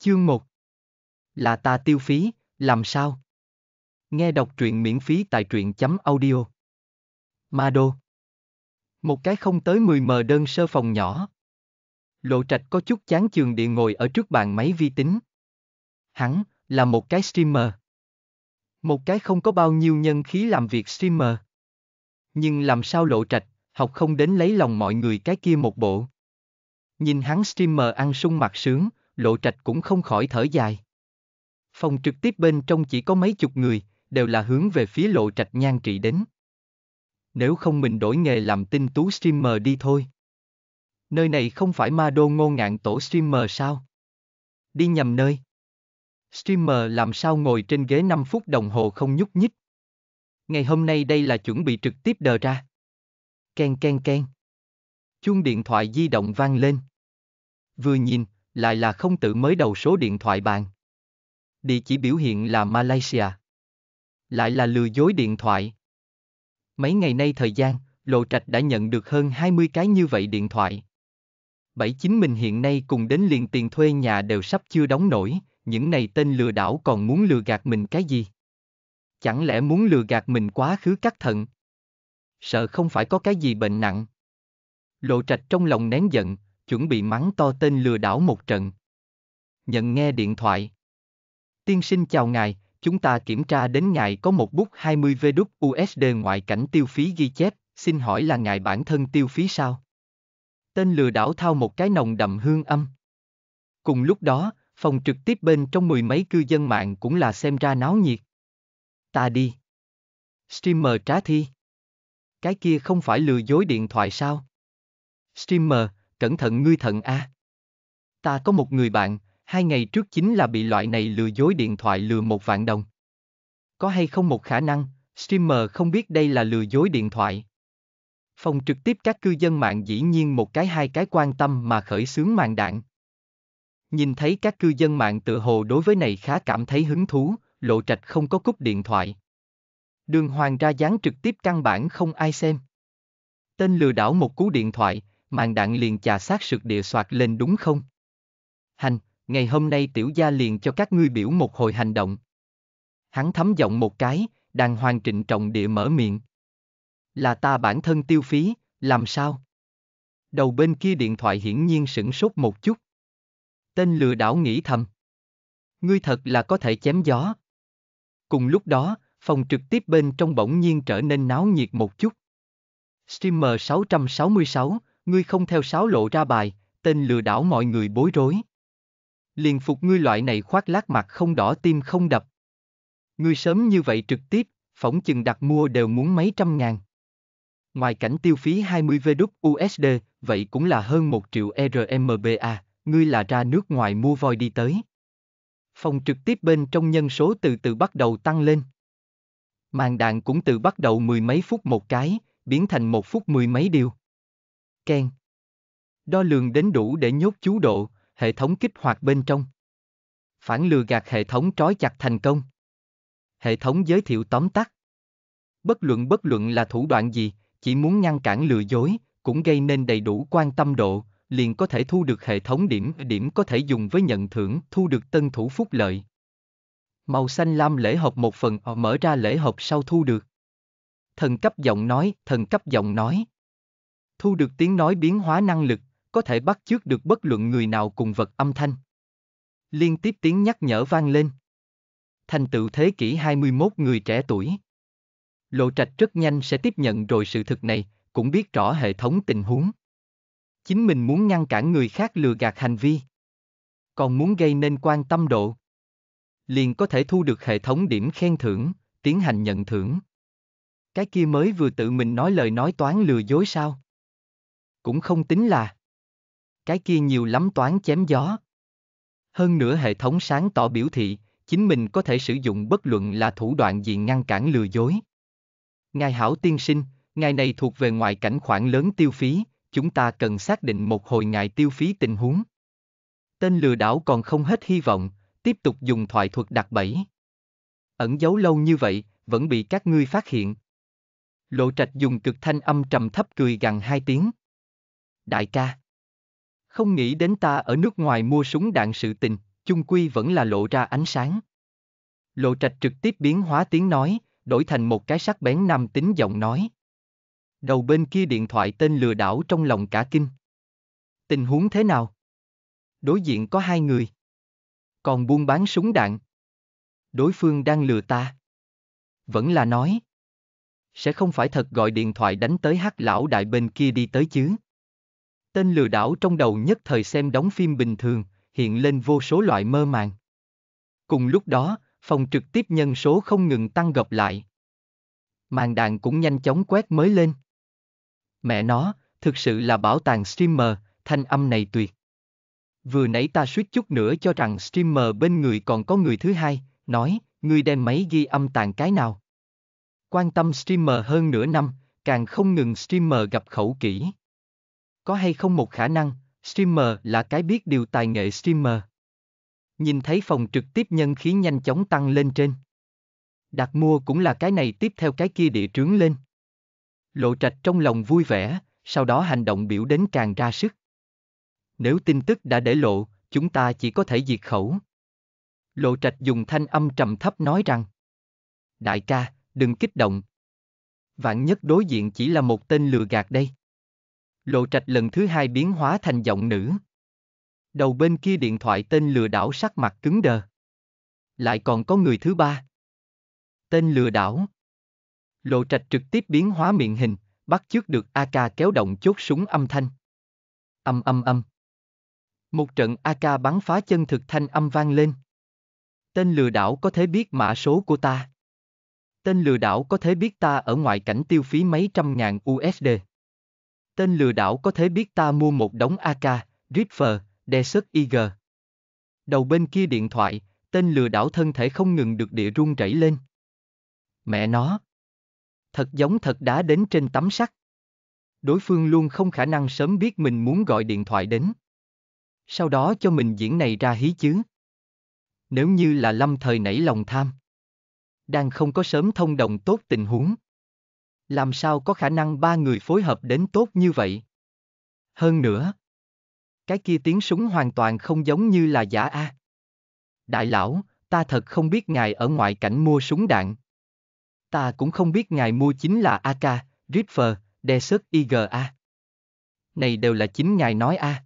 Chương 1 Là ta tiêu phí, làm sao? Nghe đọc truyện miễn phí tại truyện chấm audio. Ma Đô Một cái không tới 10 mờ đơn sơ phòng nhỏ. Lộ trạch có chút chán chường địa ngồi ở trước bàn máy vi tính. Hắn, là một cái streamer. Một cái không có bao nhiêu nhân khí làm việc streamer. Nhưng làm sao lộ trạch, học không đến lấy lòng mọi người cái kia một bộ. Nhìn hắn streamer ăn sung mặt sướng, lộ trạch cũng không khỏi thở dài. Phòng trực tiếp bên trong chỉ có mấy chục người, đều là hướng về phía lộ trạch nhan trị đến. Nếu không mình đổi nghề làm tinh tú streamer đi thôi. Nơi này không phải ma đô ngô ngạn tổ streamer sao? Đi nhầm nơi. Streamer làm sao ngồi trên ghế 5 phút đồng hồ không nhúc nhích. Ngày hôm nay đây là chuẩn bị trực tiếp đờ ra. Ken ken ken. Chuông điện thoại di động vang lên. Vừa nhìn, lại là không tự mới đầu số điện thoại bạn. Địa chỉ biểu hiện là Malaysia. Lại là lừa dối điện thoại. Mấy ngày nay thời gian, Lộ Trạch đã nhận được hơn 20 cái như vậy điện thoại. Bảy chính mình hiện nay cùng đến liền tiền thuê nhà đều sắp chưa đóng nổi, những này tên lừa đảo còn muốn lừa gạt mình cái gì? Chẳng lẽ muốn lừa gạt mình quá khứ cắt thận? Sợ không phải có cái gì bệnh nặng. Lộ Trạch trong lòng nén giận, chuẩn bị mắng to tên lừa đảo một trận. Nhận nghe điện thoại. Tiên sinh chào ngài, chúng ta kiểm tra đến ngài có một bút 20 VĐ USD ngoại cảnh tiêu phí ghi chép, xin hỏi là ngài bản thân tiêu phí sao? Tên lừa đảo thao một cái nồng đậm hương âm. Cùng lúc đó, phòng trực tiếp bên trong mười mấy cư dân mạng cũng là xem ra náo nhiệt. Ta đi. Streamer trá thi. Cái kia không phải lừa dối điện thoại sao? Streamer, cẩn thận ngươi thận a. À. Ta có một người bạn, hai ngày trước chính là bị loại này lừa dối điện thoại lừa một vạn đồng. Có hay không một khả năng, streamer không biết đây là lừa dối điện thoại. Phòng trực tiếp các cư dân mạng dĩ nhiên một cái hai cái quan tâm mà khởi xướng màn đạn. Nhìn thấy các cư dân mạng tự hồ đối với này khá cảm thấy hứng thú, lộ trạch không có cúp điện thoại. Đường hoàng ra dán trực tiếp căn bản không ai xem. Tên lừa đảo một cú điện thoại, màn đạn liền chà sát sực địa soạt lên đúng không? Hành, ngày hôm nay tiểu gia liền cho các ngươi biểu một hồi hành động. Hắn thấm giọng một cái, đàng hoàng trịnh trọng địa mở miệng. Là ta bản thân tiêu phí, làm sao? Đầu bên kia điện thoại hiển nhiên sửng sốt một chút. Tên lừa đảo nghĩ thầm. Ngươi thật là có thể chém gió. Cùng lúc đó, phòng trực tiếp bên trong bỗng nhiên trở nên náo nhiệt một chút. Streamer 666, ngươi không theo sáo lộ ra bài, tên lừa đảo mọi người bối rối. Liền phục ngươi loại này khoác lác mặt không đỏ tim không đập. Ngươi sớm như vậy trực tiếp, phỏng chừng đặt mua đều muốn mấy trăm ngàn. Ngoài cảnh tiêu phí 20 VĐ USD, vậy cũng là hơn 1 triệu RMBA, ngươi là ra nước ngoài mua voi đi tới. Phòng trực tiếp bên trong nhân số từ từ bắt đầu tăng lên. Màn đạn cũng từ bắt đầu mười mấy phút một cái, biến thành một phút mười mấy điều. Ken. Đo lường đến đủ để nhốt chú độ, hệ thống kích hoạt bên trong. Phản lừa gạt hệ thống trói chặt thành công. Hệ thống giới thiệu tóm tắt. Bất luận bất luận là thủ đoạn gì, chỉ muốn ngăn cản lừa dối, cũng gây nên đầy đủ quan tâm độ, liền có thể thu được hệ thống điểm, điểm có thể dùng với nhận thưởng, thu được tân thủ phúc lợi. Màu xanh lam lễ hộp một phần ờ, mở ra lễ hộp sau thu được. Thần cấp giọng nói, thần cấp giọng nói thu được tiếng nói biến hóa năng lực, có thể bắt chước được bất luận người nào cùng vật âm thanh. Liên tiếp tiếng nhắc nhở vang lên. Thành tựu thế kỷ 21 người trẻ tuổi. Lộ trạch rất nhanh sẽ tiếp nhận rồi sự thực này, cũng biết rõ hệ thống tình huống. Chính mình muốn ngăn cản người khác lừa gạt hành vi. Còn muốn gây nên quan tâm độ. Liền có thể thu được hệ thống điểm khen thưởng, tiến hành nhận thưởng. Cái kia mới vừa tự mình nói lời nói toán lừa dối sao? cũng không tính là. Cái kia nhiều lắm toán chém gió. Hơn nữa hệ thống sáng tỏ biểu thị, chính mình có thể sử dụng bất luận là thủ đoạn gì ngăn cản lừa dối. Ngài hảo tiên sinh, ngài này thuộc về ngoại cảnh khoản lớn tiêu phí, chúng ta cần xác định một hồi ngài tiêu phí tình huống. Tên lừa đảo còn không hết hy vọng, tiếp tục dùng thoại thuật đặt bẫy. Ẩn giấu lâu như vậy, vẫn bị các ngươi phát hiện. Lộ trạch dùng cực thanh âm trầm thấp cười gần hai tiếng đại ca. Không nghĩ đến ta ở nước ngoài mua súng đạn sự tình, chung quy vẫn là lộ ra ánh sáng. Lộ trạch trực tiếp biến hóa tiếng nói, đổi thành một cái sắc bén nam tính giọng nói. Đầu bên kia điện thoại tên lừa đảo trong lòng cả kinh. Tình huống thế nào? Đối diện có hai người. Còn buôn bán súng đạn. Đối phương đang lừa ta. Vẫn là nói. Sẽ không phải thật gọi điện thoại đánh tới hát lão đại bên kia đi tới chứ. Tên lừa đảo trong đầu nhất thời xem đóng phim bình thường, hiện lên vô số loại mơ màng. Cùng lúc đó, phòng trực tiếp nhân số không ngừng tăng gập lại. Màn đạn cũng nhanh chóng quét mới lên. Mẹ nó, thực sự là bảo tàng streamer, thanh âm này tuyệt. Vừa nãy ta suýt chút nữa cho rằng streamer bên người còn có người thứ hai, nói, ngươi đem máy ghi âm tàng cái nào. Quan tâm streamer hơn nửa năm, càng không ngừng streamer gặp khẩu kỹ có hay không một khả năng, streamer là cái biết điều tài nghệ streamer. Nhìn thấy phòng trực tiếp nhân khí nhanh chóng tăng lên trên. Đặt mua cũng là cái này tiếp theo cái kia địa trướng lên. Lộ trạch trong lòng vui vẻ, sau đó hành động biểu đến càng ra sức. Nếu tin tức đã để lộ, chúng ta chỉ có thể diệt khẩu. Lộ trạch dùng thanh âm trầm thấp nói rằng Đại ca, đừng kích động. Vạn nhất đối diện chỉ là một tên lừa gạt đây. Lộ trạch lần thứ hai biến hóa thành giọng nữ. Đầu bên kia điện thoại tên lừa đảo sắc mặt cứng đờ. Lại còn có người thứ ba. Tên lừa đảo. Lộ trạch trực tiếp biến hóa miệng hình, bắt chước được AK kéo động chốt súng âm thanh. Âm âm âm. Một trận AK bắn phá chân thực thanh âm vang lên. Tên lừa đảo có thể biết mã số của ta. Tên lừa đảo có thể biết ta ở ngoại cảnh tiêu phí mấy trăm ngàn USD. Tên lừa đảo có thể biết ta mua một đống AK, Riffer, Desert Eagle. Đầu bên kia điện thoại, tên lừa đảo thân thể không ngừng được địa rung rẩy lên. Mẹ nó. Thật giống thật đá đến trên tấm sắt. Đối phương luôn không khả năng sớm biết mình muốn gọi điện thoại đến. Sau đó cho mình diễn này ra hí chứ. Nếu như là lâm thời nảy lòng tham. Đang không có sớm thông đồng tốt tình huống làm sao có khả năng ba người phối hợp đến tốt như vậy? Hơn nữa, cái kia tiếng súng hoàn toàn không giống như là giả a. Đại lão, ta thật không biết ngài ở ngoại cảnh mua súng đạn. Ta cũng không biết ngài mua chính là AK, Riffer, Desert IGA. Này đều là chính ngài nói a. À.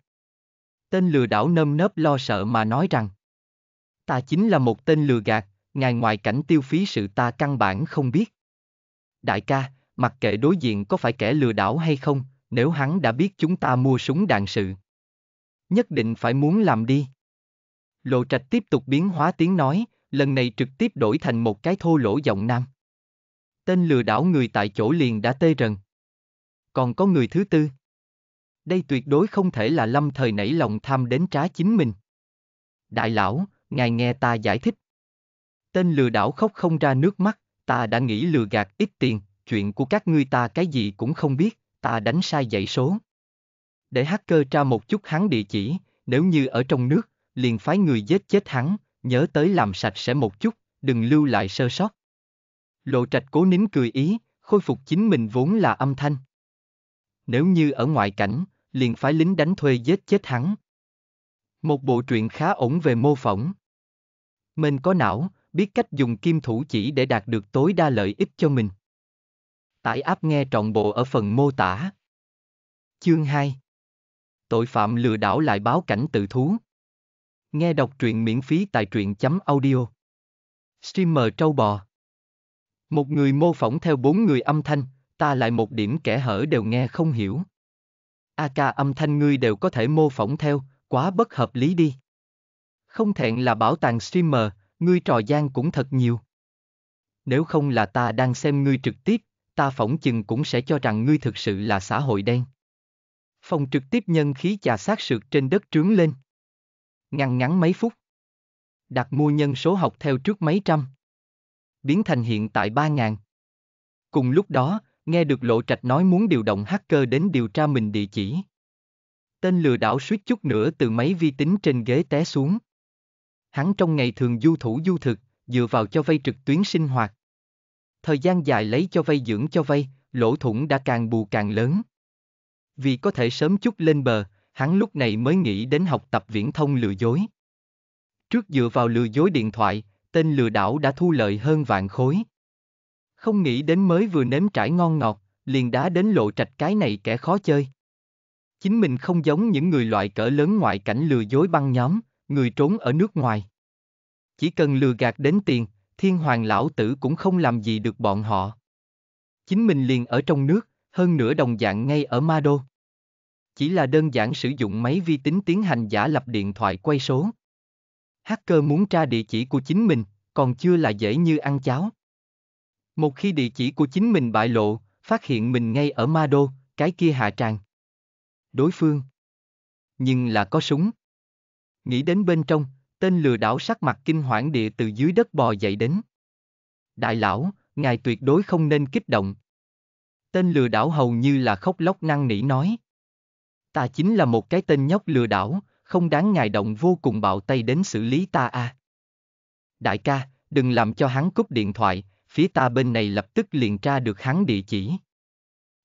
Tên lừa đảo nơm nớp lo sợ mà nói rằng. Ta chính là một tên lừa gạt, ngài ngoại cảnh tiêu phí sự ta căn bản không biết. Đại ca, mặc kệ đối diện có phải kẻ lừa đảo hay không, nếu hắn đã biết chúng ta mua súng đạn sự. Nhất định phải muốn làm đi. Lộ trạch tiếp tục biến hóa tiếng nói, lần này trực tiếp đổi thành một cái thô lỗ giọng nam. Tên lừa đảo người tại chỗ liền đã tê rần. Còn có người thứ tư. Đây tuyệt đối không thể là lâm thời nảy lòng tham đến trá chính mình. Đại lão, ngài nghe ta giải thích. Tên lừa đảo khóc không ra nước mắt, ta đã nghĩ lừa gạt ít tiền, chuyện của các ngươi ta cái gì cũng không biết, ta đánh sai dãy số. Để hacker tra một chút hắn địa chỉ, nếu như ở trong nước, liền phái người giết chết hắn, nhớ tới làm sạch sẽ một chút, đừng lưu lại sơ sót. Lộ trạch cố nín cười ý, khôi phục chính mình vốn là âm thanh. Nếu như ở ngoại cảnh, liền phái lính đánh thuê giết chết hắn. Một bộ truyện khá ổn về mô phỏng. Mình có não, biết cách dùng kim thủ chỉ để đạt được tối đa lợi ích cho mình. Tải áp nghe trọn bộ ở phần mô tả. Chương 2 Tội phạm lừa đảo lại báo cảnh tự thú. Nghe đọc truyện miễn phí tại truyện.audio. chấm Streamer trâu bò. Một người mô phỏng theo bốn người âm thanh, ta lại một điểm kẻ hở đều nghe không hiểu. ak âm thanh ngươi đều có thể mô phỏng theo, quá bất hợp lý đi. Không thẹn là bảo tàng streamer, ngươi trò gian cũng thật nhiều. Nếu không là ta đang xem ngươi trực tiếp, ta phỏng chừng cũng sẽ cho rằng ngươi thực sự là xã hội đen. Phong trực tiếp nhân khí chà sát sượt trên đất trướng lên. Ngăn ngắn mấy phút. Đặt mua nhân số học theo trước mấy trăm. Biến thành hiện tại ba ngàn. Cùng lúc đó, nghe được Lộ Trạch nói muốn điều động hacker đến điều tra mình địa chỉ. Tên lừa đảo suýt chút nữa từ máy vi tính trên ghế té xuống. Hắn trong ngày thường du thủ du thực, dựa vào cho vay trực tuyến sinh hoạt thời gian dài lấy cho vay dưỡng cho vay, lỗ thủng đã càng bù càng lớn. Vì có thể sớm chút lên bờ, hắn lúc này mới nghĩ đến học tập viễn thông lừa dối. Trước dựa vào lừa dối điện thoại, tên lừa đảo đã thu lợi hơn vạn khối. Không nghĩ đến mới vừa nếm trải ngon ngọt, liền đá đến lộ trạch cái này kẻ khó chơi. Chính mình không giống những người loại cỡ lớn ngoại cảnh lừa dối băng nhóm, người trốn ở nước ngoài. Chỉ cần lừa gạt đến tiền, thiên hoàng lão tử cũng không làm gì được bọn họ. Chính mình liền ở trong nước, hơn nửa đồng dạng ngay ở Ma Đô. Chỉ là đơn giản sử dụng máy vi tính tiến hành giả lập điện thoại quay số. Hacker muốn tra địa chỉ của chính mình, còn chưa là dễ như ăn cháo. Một khi địa chỉ của chính mình bại lộ, phát hiện mình ngay ở Ma Đô, cái kia hạ tràng. Đối phương. Nhưng là có súng. Nghĩ đến bên trong, Tên lừa đảo sắc mặt kinh hoảng địa từ dưới đất bò dậy đến. Đại lão, ngài tuyệt đối không nên kích động. Tên lừa đảo hầu như là khóc lóc năn nỉ nói. Ta chính là một cái tên nhóc lừa đảo, không đáng ngài động vô cùng bạo tay đến xử lý ta a. À. Đại ca, đừng làm cho hắn cúp điện thoại, phía ta bên này lập tức liền tra được hắn địa chỉ.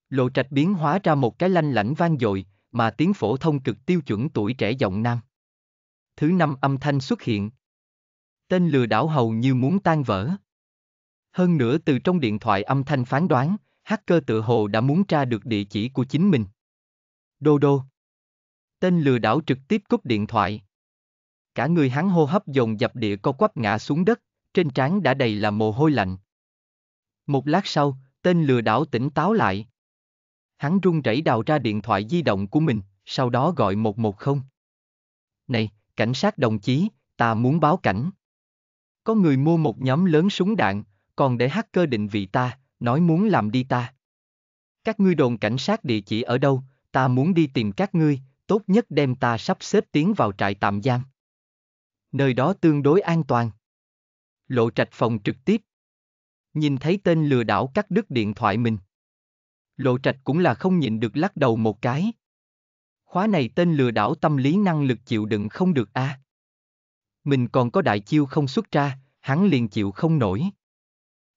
Lộ trạch biến hóa ra một cái lanh lãnh vang dội, mà tiếng phổ thông cực tiêu chuẩn tuổi trẻ giọng nam thứ năm âm thanh xuất hiện. Tên lừa đảo hầu như muốn tan vỡ. Hơn nữa từ trong điện thoại âm thanh phán đoán, hacker tự hồ đã muốn tra được địa chỉ của chính mình. Đô đô. Tên lừa đảo trực tiếp cúp điện thoại. Cả người hắn hô hấp dồn dập địa co quắp ngã xuống đất, trên trán đã đầy là mồ hôi lạnh. Một lát sau, tên lừa đảo tỉnh táo lại. Hắn run rẩy đào ra điện thoại di động của mình, sau đó gọi 110. Này, cảnh sát đồng chí, ta muốn báo cảnh. Có người mua một nhóm lớn súng đạn, còn để hacker định vị ta, nói muốn làm đi ta. Các ngươi đồn cảnh sát địa chỉ ở đâu, ta muốn đi tìm các ngươi, tốt nhất đem ta sắp xếp tiến vào trại tạm giam. Nơi đó tương đối an toàn. Lộ trạch phòng trực tiếp. Nhìn thấy tên lừa đảo cắt đứt điện thoại mình. Lộ trạch cũng là không nhịn được lắc đầu một cái khóa này tên lừa đảo tâm lý năng lực chịu đựng không được a. À? Mình còn có đại chiêu không xuất ra, hắn liền chịu không nổi.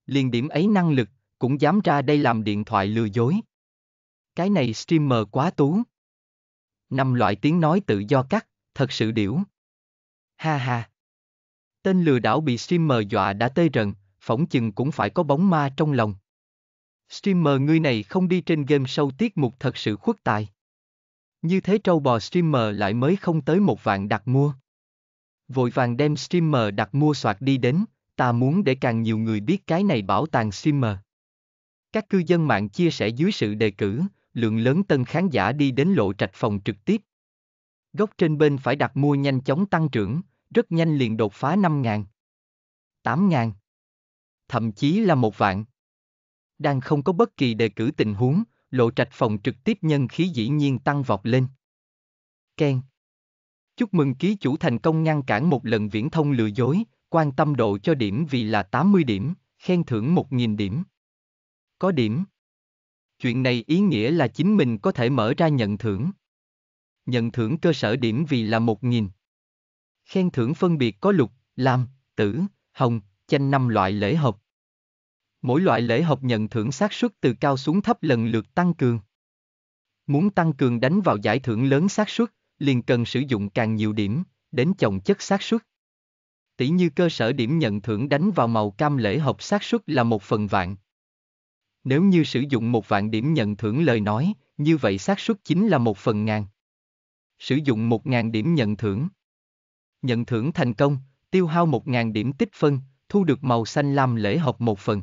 Liền điểm ấy năng lực, cũng dám ra đây làm điện thoại lừa dối. Cái này streamer quá tú. Năm loại tiếng nói tự do cắt, thật sự điểu. Ha ha. Tên lừa đảo bị streamer dọa đã tê rần, phỏng chừng cũng phải có bóng ma trong lòng. Streamer ngươi này không đi trên game sâu tiết mục thật sự khuất tài. Như thế trâu bò streamer lại mới không tới một vạn đặt mua. Vội vàng đem streamer đặt mua soạt đi đến, ta muốn để càng nhiều người biết cái này bảo tàng streamer. Các cư dân mạng chia sẻ dưới sự đề cử, lượng lớn tân khán giả đi đến lộ trạch phòng trực tiếp. Góc trên bên phải đặt mua nhanh chóng tăng trưởng, rất nhanh liền đột phá 5.000, 8.000, thậm chí là một vạn. Đang không có bất kỳ đề cử tình huống, lộ trạch phòng trực tiếp nhân khí dĩ nhiên tăng vọt lên. Ken Chúc mừng ký chủ thành công ngăn cản một lần viễn thông lừa dối, quan tâm độ cho điểm vì là 80 điểm, khen thưởng 1.000 điểm. Có điểm. Chuyện này ý nghĩa là chính mình có thể mở ra nhận thưởng. Nhận thưởng cơ sở điểm vì là 1.000. Khen thưởng phân biệt có lục, lam, tử, hồng, chanh năm loại lễ hộp. Mỗi loại lễ học nhận thưởng xác suất từ cao xuống thấp lần lượt tăng cường. Muốn tăng cường đánh vào giải thưởng lớn xác suất, liền cần sử dụng càng nhiều điểm, đến chồng chất xác suất. Tỷ như cơ sở điểm nhận thưởng đánh vào màu cam lễ học xác suất là một phần vạn. Nếu như sử dụng một vạn điểm nhận thưởng lời nói, như vậy xác suất chính là một phần ngàn. Sử dụng một ngàn điểm nhận thưởng. Nhận thưởng thành công, tiêu hao một ngàn điểm tích phân, thu được màu xanh lam lễ học một phần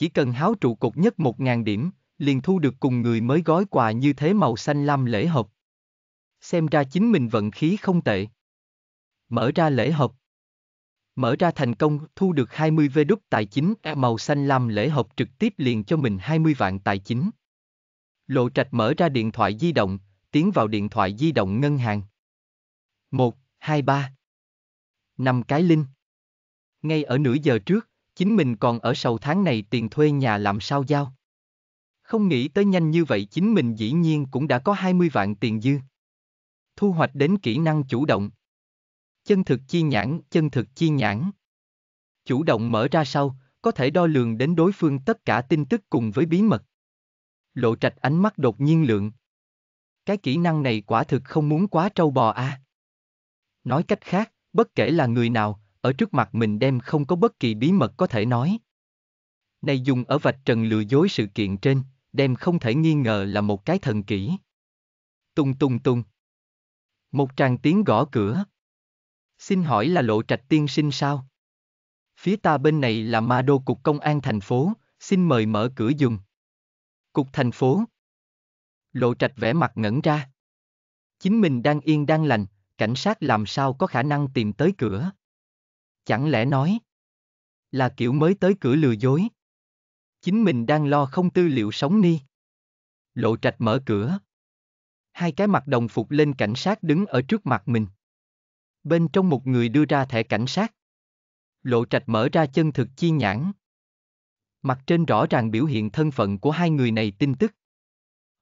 chỉ cần háo trụ cột nhất một ngàn điểm, liền thu được cùng người mới gói quà như thế màu xanh lam lễ hộp. Xem ra chính mình vận khí không tệ. Mở ra lễ hộp. Mở ra thành công, thu được 20 V đúc tài chính, à, màu xanh lam lễ hộp trực tiếp liền cho mình 20 vạn tài chính. Lộ trạch mở ra điện thoại di động, tiến vào điện thoại di động ngân hàng. 1, 2, 3. 5 cái linh. Ngay ở nửa giờ trước, chính mình còn ở sầu tháng này tiền thuê nhà làm sao giao. Không nghĩ tới nhanh như vậy chính mình dĩ nhiên cũng đã có 20 vạn tiền dư. Thu hoạch đến kỹ năng chủ động. Chân thực chi nhãn, chân thực chi nhãn. Chủ động mở ra sau, có thể đo lường đến đối phương tất cả tin tức cùng với bí mật. Lộ trạch ánh mắt đột nhiên lượng. Cái kỹ năng này quả thực không muốn quá trâu bò a. À. Nói cách khác, bất kể là người nào, ở trước mặt mình đem không có bất kỳ bí mật có thể nói. Này dùng ở vạch trần lừa dối sự kiện trên, đem không thể nghi ngờ là một cái thần kỹ. Tung tung tung. Một tràng tiếng gõ cửa. Xin hỏi là lộ trạch tiên sinh sao? Phía ta bên này là ma đô cục công an thành phố, xin mời mở cửa dùng. Cục thành phố. Lộ trạch vẽ mặt ngẩn ra. Chính mình đang yên đang lành, cảnh sát làm sao có khả năng tìm tới cửa. Chẳng lẽ nói là kiểu mới tới cửa lừa dối? Chính mình đang lo không tư liệu sống ni. Lộ trạch mở cửa. Hai cái mặt đồng phục lên cảnh sát đứng ở trước mặt mình. Bên trong một người đưa ra thẻ cảnh sát. Lộ trạch mở ra chân thực chi nhãn. Mặt trên rõ ràng biểu hiện thân phận của hai người này tin tức.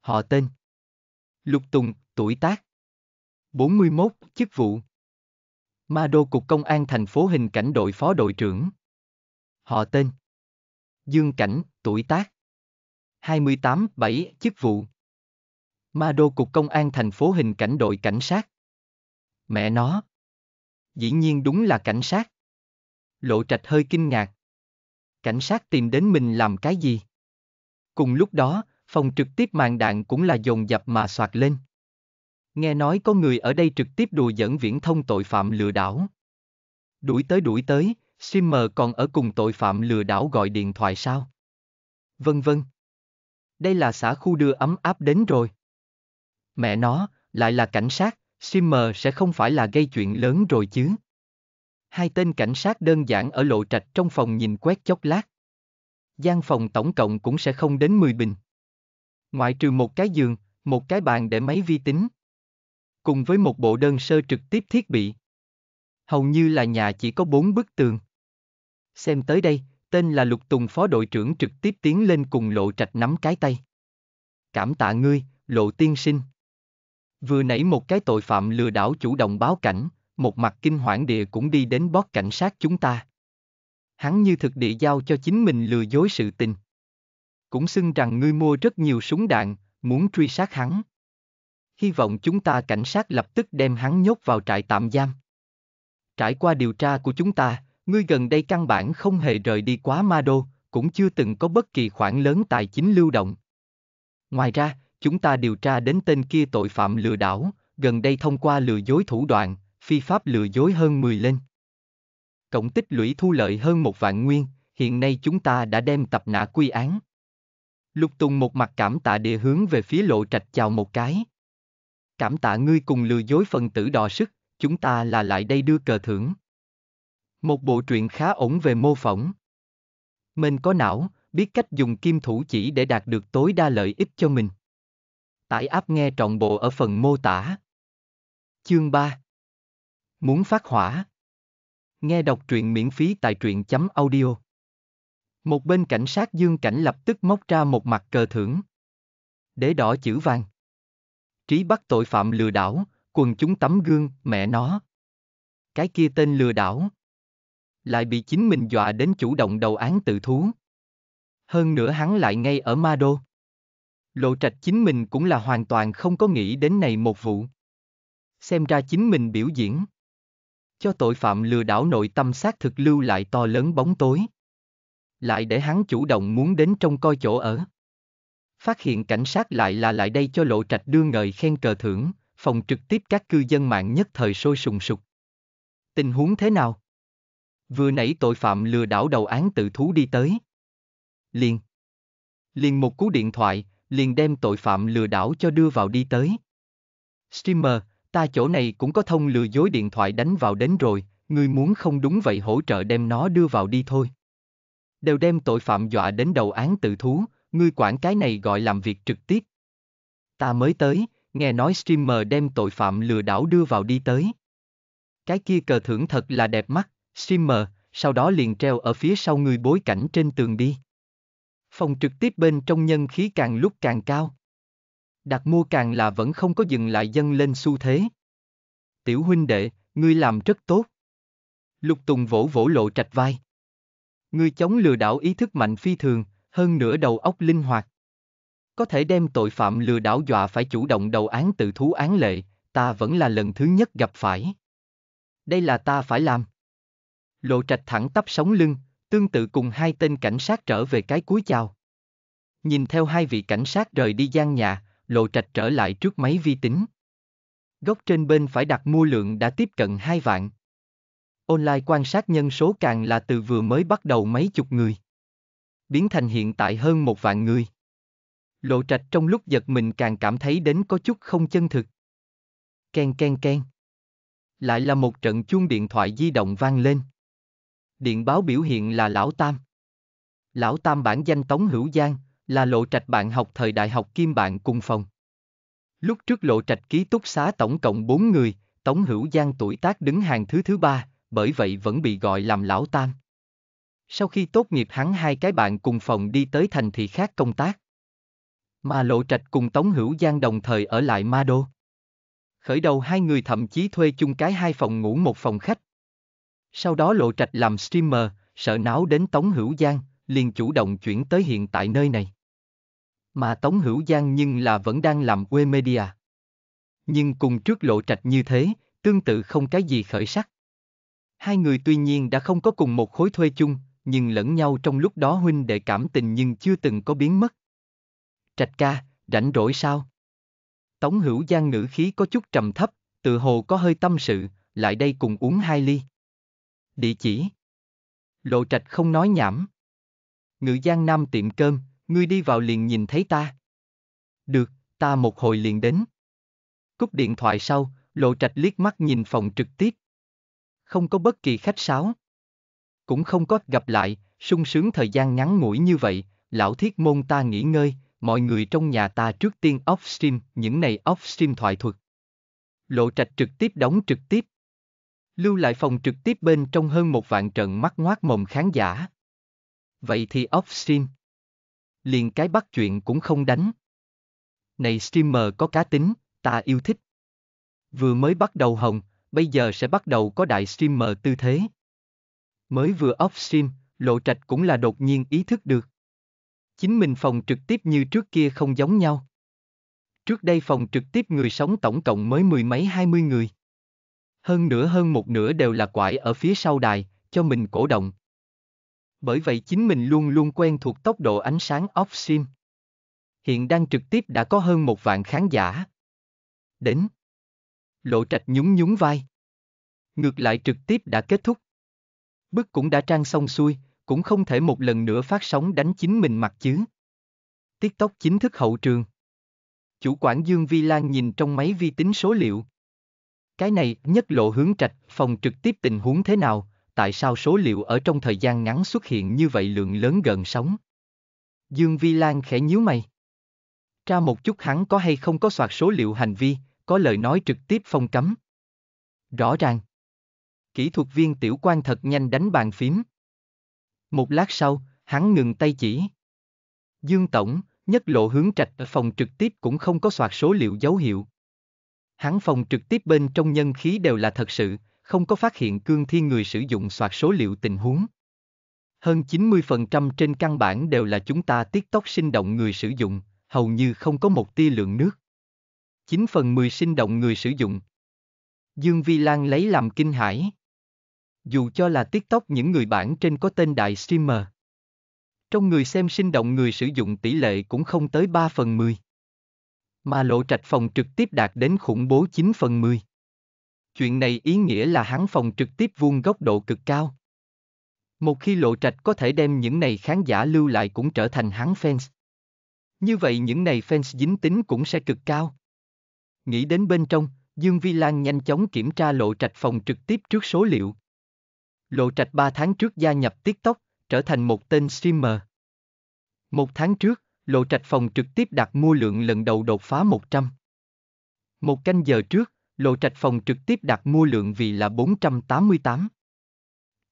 Họ tên. Lục Tùng, tuổi tác. 41, chức vụ, Ma Đô Cục Công an thành phố hình cảnh đội phó đội trưởng. Họ tên. Dương Cảnh, tuổi tác. 28-7, chức vụ. Ma Đô Cục Công an thành phố hình cảnh đội cảnh sát. Mẹ nó. Dĩ nhiên đúng là cảnh sát. Lộ trạch hơi kinh ngạc. Cảnh sát tìm đến mình làm cái gì? Cùng lúc đó, phòng trực tiếp màn đạn cũng là dồn dập mà soạt lên. Nghe nói có người ở đây trực tiếp đùa dẫn viễn thông tội phạm lừa đảo. Đuổi tới đuổi tới, Simmer còn ở cùng tội phạm lừa đảo gọi điện thoại sao? Vân vân. Đây là xã khu đưa ấm áp đến rồi. Mẹ nó, lại là cảnh sát, Simmer sẽ không phải là gây chuyện lớn rồi chứ. Hai tên cảnh sát đơn giản ở lộ trạch trong phòng nhìn quét chốc lát. gian phòng tổng cộng cũng sẽ không đến 10 bình. Ngoại trừ một cái giường, một cái bàn để máy vi tính, cùng với một bộ đơn sơ trực tiếp thiết bị. Hầu như là nhà chỉ có bốn bức tường. Xem tới đây, tên là Lục Tùng phó đội trưởng trực tiếp tiến lên cùng Lộ Trạch nắm cái tay. Cảm tạ ngươi, Lộ tiên sinh. Vừa nãy một cái tội phạm lừa đảo chủ động báo cảnh, một mặt kinh hoảng địa cũng đi đến bót cảnh sát chúng ta. Hắn như thực địa giao cho chính mình lừa dối sự tình. Cũng xưng rằng ngươi mua rất nhiều súng đạn, muốn truy sát hắn hy vọng chúng ta cảnh sát lập tức đem hắn nhốt vào trại tạm giam. Trải qua điều tra của chúng ta, ngươi gần đây căn bản không hề rời đi quá ma đô, cũng chưa từng có bất kỳ khoản lớn tài chính lưu động. Ngoài ra, chúng ta điều tra đến tên kia tội phạm lừa đảo, gần đây thông qua lừa dối thủ đoạn, phi pháp lừa dối hơn 10 lên. Cộng tích lũy thu lợi hơn một vạn nguyên, hiện nay chúng ta đã đem tập nã quy án. Lục Tùng một mặt cảm tạ địa hướng về phía lộ trạch chào một cái. Cảm tạ ngươi cùng lừa dối phần tử đò sức, chúng ta là lại đây đưa cờ thưởng. Một bộ truyện khá ổn về mô phỏng. Mình có não, biết cách dùng kim thủ chỉ để đạt được tối đa lợi ích cho mình. Tải áp nghe trọn bộ ở phần mô tả. Chương 3 Muốn phát hỏa Nghe đọc truyện miễn phí tại truyện chấm audio Một bên cảnh sát Dương Cảnh lập tức móc ra một mặt cờ thưởng. để đỏ chữ vàng trí bắt tội phạm lừa đảo, quần chúng tấm gương, mẹ nó. Cái kia tên lừa đảo. Lại bị chính mình dọa đến chủ động đầu án tự thú. Hơn nữa hắn lại ngay ở Ma Đô. Lộ trạch chính mình cũng là hoàn toàn không có nghĩ đến này một vụ. Xem ra chính mình biểu diễn. Cho tội phạm lừa đảo nội tâm xác thực lưu lại to lớn bóng tối. Lại để hắn chủ động muốn đến trong coi chỗ ở phát hiện cảnh sát lại là lại đây cho lộ trạch đưa ngợi khen cờ thưởng, phòng trực tiếp các cư dân mạng nhất thời sôi sùng sục. Tình huống thế nào? Vừa nãy tội phạm lừa đảo đầu án tự thú đi tới. Liền. Liền một cú điện thoại, liền đem tội phạm lừa đảo cho đưa vào đi tới. Streamer, ta chỗ này cũng có thông lừa dối điện thoại đánh vào đến rồi, ngươi muốn không đúng vậy hỗ trợ đem nó đưa vào đi thôi. Đều đem tội phạm dọa đến đầu án tự thú, ngươi quản cái này gọi làm việc trực tiếp. Ta mới tới, nghe nói streamer đem tội phạm lừa đảo đưa vào đi tới. Cái kia cờ thưởng thật là đẹp mắt, streamer, sau đó liền treo ở phía sau người bối cảnh trên tường đi. Phòng trực tiếp bên trong nhân khí càng lúc càng cao. Đặt mua càng là vẫn không có dừng lại dâng lên xu thế. Tiểu huynh đệ, ngươi làm rất tốt. Lục Tùng vỗ vỗ lộ trạch vai. Ngươi chống lừa đảo ý thức mạnh phi thường, hơn nữa đầu óc linh hoạt. Có thể đem tội phạm lừa đảo dọa phải chủ động đầu án tự thú án lệ, ta vẫn là lần thứ nhất gặp phải. Đây là ta phải làm. Lộ trạch thẳng tắp sống lưng, tương tự cùng hai tên cảnh sát trở về cái cuối chào. Nhìn theo hai vị cảnh sát rời đi gian nhà, lộ trạch trở lại trước máy vi tính. Góc trên bên phải đặt mua lượng đã tiếp cận hai vạn. Online quan sát nhân số càng là từ vừa mới bắt đầu mấy chục người biến thành hiện tại hơn một vạn người. Lộ trạch trong lúc giật mình càng cảm thấy đến có chút không chân thực. Ken ken ken. Lại là một trận chuông điện thoại di động vang lên. Điện báo biểu hiện là Lão Tam. Lão Tam bản danh Tống Hữu Giang, là lộ trạch bạn học thời đại học kim bạn cùng phòng. Lúc trước lộ trạch ký túc xá tổng cộng 4 người, Tống Hữu Giang tuổi tác đứng hàng thứ thứ ba, bởi vậy vẫn bị gọi làm Lão Tam. Sau khi tốt nghiệp hắn hai cái bạn cùng phòng đi tới thành thị khác công tác. Mà Lộ Trạch cùng Tống Hữu Giang đồng thời ở lại Ma Đô. Khởi đầu hai người thậm chí thuê chung cái hai phòng ngủ một phòng khách. Sau đó Lộ Trạch làm streamer, sợ náo đến Tống Hữu Giang, liền chủ động chuyển tới hiện tại nơi này. Mà Tống Hữu Giang nhưng là vẫn đang làm quê media. Nhưng cùng trước Lộ Trạch như thế, tương tự không cái gì khởi sắc. Hai người tuy nhiên đã không có cùng một khối thuê chung, nhưng lẫn nhau trong lúc đó huynh đệ cảm tình nhưng chưa từng có biến mất. Trạch ca, rảnh rỗi sao? Tống hữu giang ngữ khí có chút trầm thấp, tự hồ có hơi tâm sự, lại đây cùng uống hai ly. Địa chỉ Lộ trạch không nói nhảm. Ngự giang nam tiệm cơm, ngươi đi vào liền nhìn thấy ta. Được, ta một hồi liền đến. Cúp điện thoại sau, lộ trạch liếc mắt nhìn phòng trực tiếp. Không có bất kỳ khách sáo cũng không có gặp lại, sung sướng thời gian ngắn ngủi như vậy, lão thiết môn ta nghỉ ngơi, mọi người trong nhà ta trước tiên off stream, những này off stream thoại thuật. Lộ trạch trực tiếp đóng trực tiếp. Lưu lại phòng trực tiếp bên trong hơn một vạn trận mắt ngoác mồm khán giả. Vậy thì off stream. Liền cái bắt chuyện cũng không đánh. Này streamer có cá tính, ta yêu thích. Vừa mới bắt đầu hồng, bây giờ sẽ bắt đầu có đại streamer tư thế. Mới vừa off stream, lộ trạch cũng là đột nhiên ý thức được. Chính mình phòng trực tiếp như trước kia không giống nhau. Trước đây phòng trực tiếp người sống tổng cộng mới mười mấy hai mươi người. Hơn nửa hơn một nửa đều là quải ở phía sau đài, cho mình cổ động. Bởi vậy chính mình luôn luôn quen thuộc tốc độ ánh sáng off stream. Hiện đang trực tiếp đã có hơn một vạn khán giả. Đến. Lộ trạch nhún nhún vai. Ngược lại trực tiếp đã kết thúc. Bức cũng đã trang xong xuôi, cũng không thể một lần nữa phát sóng đánh chính mình mặt chứ. TikTok chính thức hậu trường. Chủ quản Dương Vi Lan nhìn trong máy vi tính số liệu. Cái này nhất lộ hướng trạch, phòng trực tiếp tình huống thế nào, tại sao số liệu ở trong thời gian ngắn xuất hiện như vậy lượng lớn gần sóng. Dương Vi Lan khẽ nhíu mày. Tra một chút hắn có hay không có soạt số liệu hành vi, có lời nói trực tiếp phong cấm. Rõ ràng. Kỹ thuật viên tiểu quan thật nhanh đánh bàn phím. Một lát sau, hắn ngừng tay chỉ. Dương Tổng, nhất lộ hướng trạch ở phòng trực tiếp cũng không có soạt số liệu dấu hiệu. Hắn phòng trực tiếp bên trong nhân khí đều là thật sự, không có phát hiện cương thi người sử dụng soạt số liệu tình huống. Hơn 90% trên căn bản đều là chúng ta tiết TikTok sinh động người sử dụng, hầu như không có một tia lượng nước. 9 phần 10 sinh động người sử dụng. Dương Vi Lan lấy làm kinh hãi dù cho là TikTok những người bản trên có tên đại streamer. Trong người xem sinh động người sử dụng tỷ lệ cũng không tới 3 phần 10. Mà lộ trạch phòng trực tiếp đạt đến khủng bố 9 phần 10. Chuyện này ý nghĩa là hắn phòng trực tiếp vuông góc độ cực cao. Một khi lộ trạch có thể đem những này khán giả lưu lại cũng trở thành hắn fans. Như vậy những này fans dính tính cũng sẽ cực cao. Nghĩ đến bên trong, Dương Vi Lan nhanh chóng kiểm tra lộ trạch phòng trực tiếp trước số liệu, Lộ Trạch 3 tháng trước gia nhập TikTok, trở thành một tên streamer. Một tháng trước, Lộ Trạch phòng trực tiếp đặt mua lượng lần đầu đột phá 100. Một canh giờ trước, Lộ Trạch phòng trực tiếp đặt mua lượng vì là 488.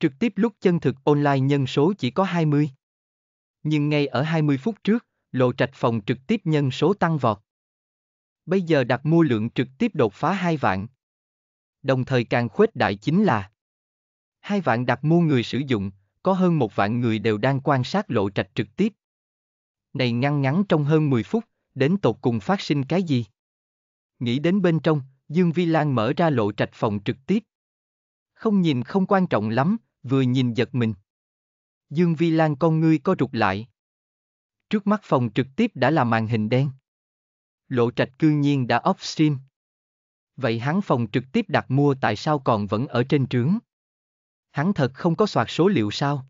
Trực tiếp lúc chân thực online nhân số chỉ có 20. Nhưng ngay ở 20 phút trước, Lộ Trạch phòng trực tiếp nhân số tăng vọt. Bây giờ đặt mua lượng trực tiếp đột phá 2 vạn. Đồng thời càng khuếch đại chính là Hai vạn đặt mua người sử dụng, có hơn một vạn người đều đang quan sát lộ trạch trực tiếp. Này ngăn ngắn trong hơn 10 phút, đến tột cùng phát sinh cái gì? Nghĩ đến bên trong, Dương Vi Lan mở ra lộ trạch phòng trực tiếp. Không nhìn không quan trọng lắm, vừa nhìn giật mình. Dương Vi Lan con ngươi co rụt lại. Trước mắt phòng trực tiếp đã là màn hình đen. Lộ trạch cư nhiên đã off stream. Vậy hắn phòng trực tiếp đặt mua tại sao còn vẫn ở trên trướng? Hắn thật không có soạt số liệu sao?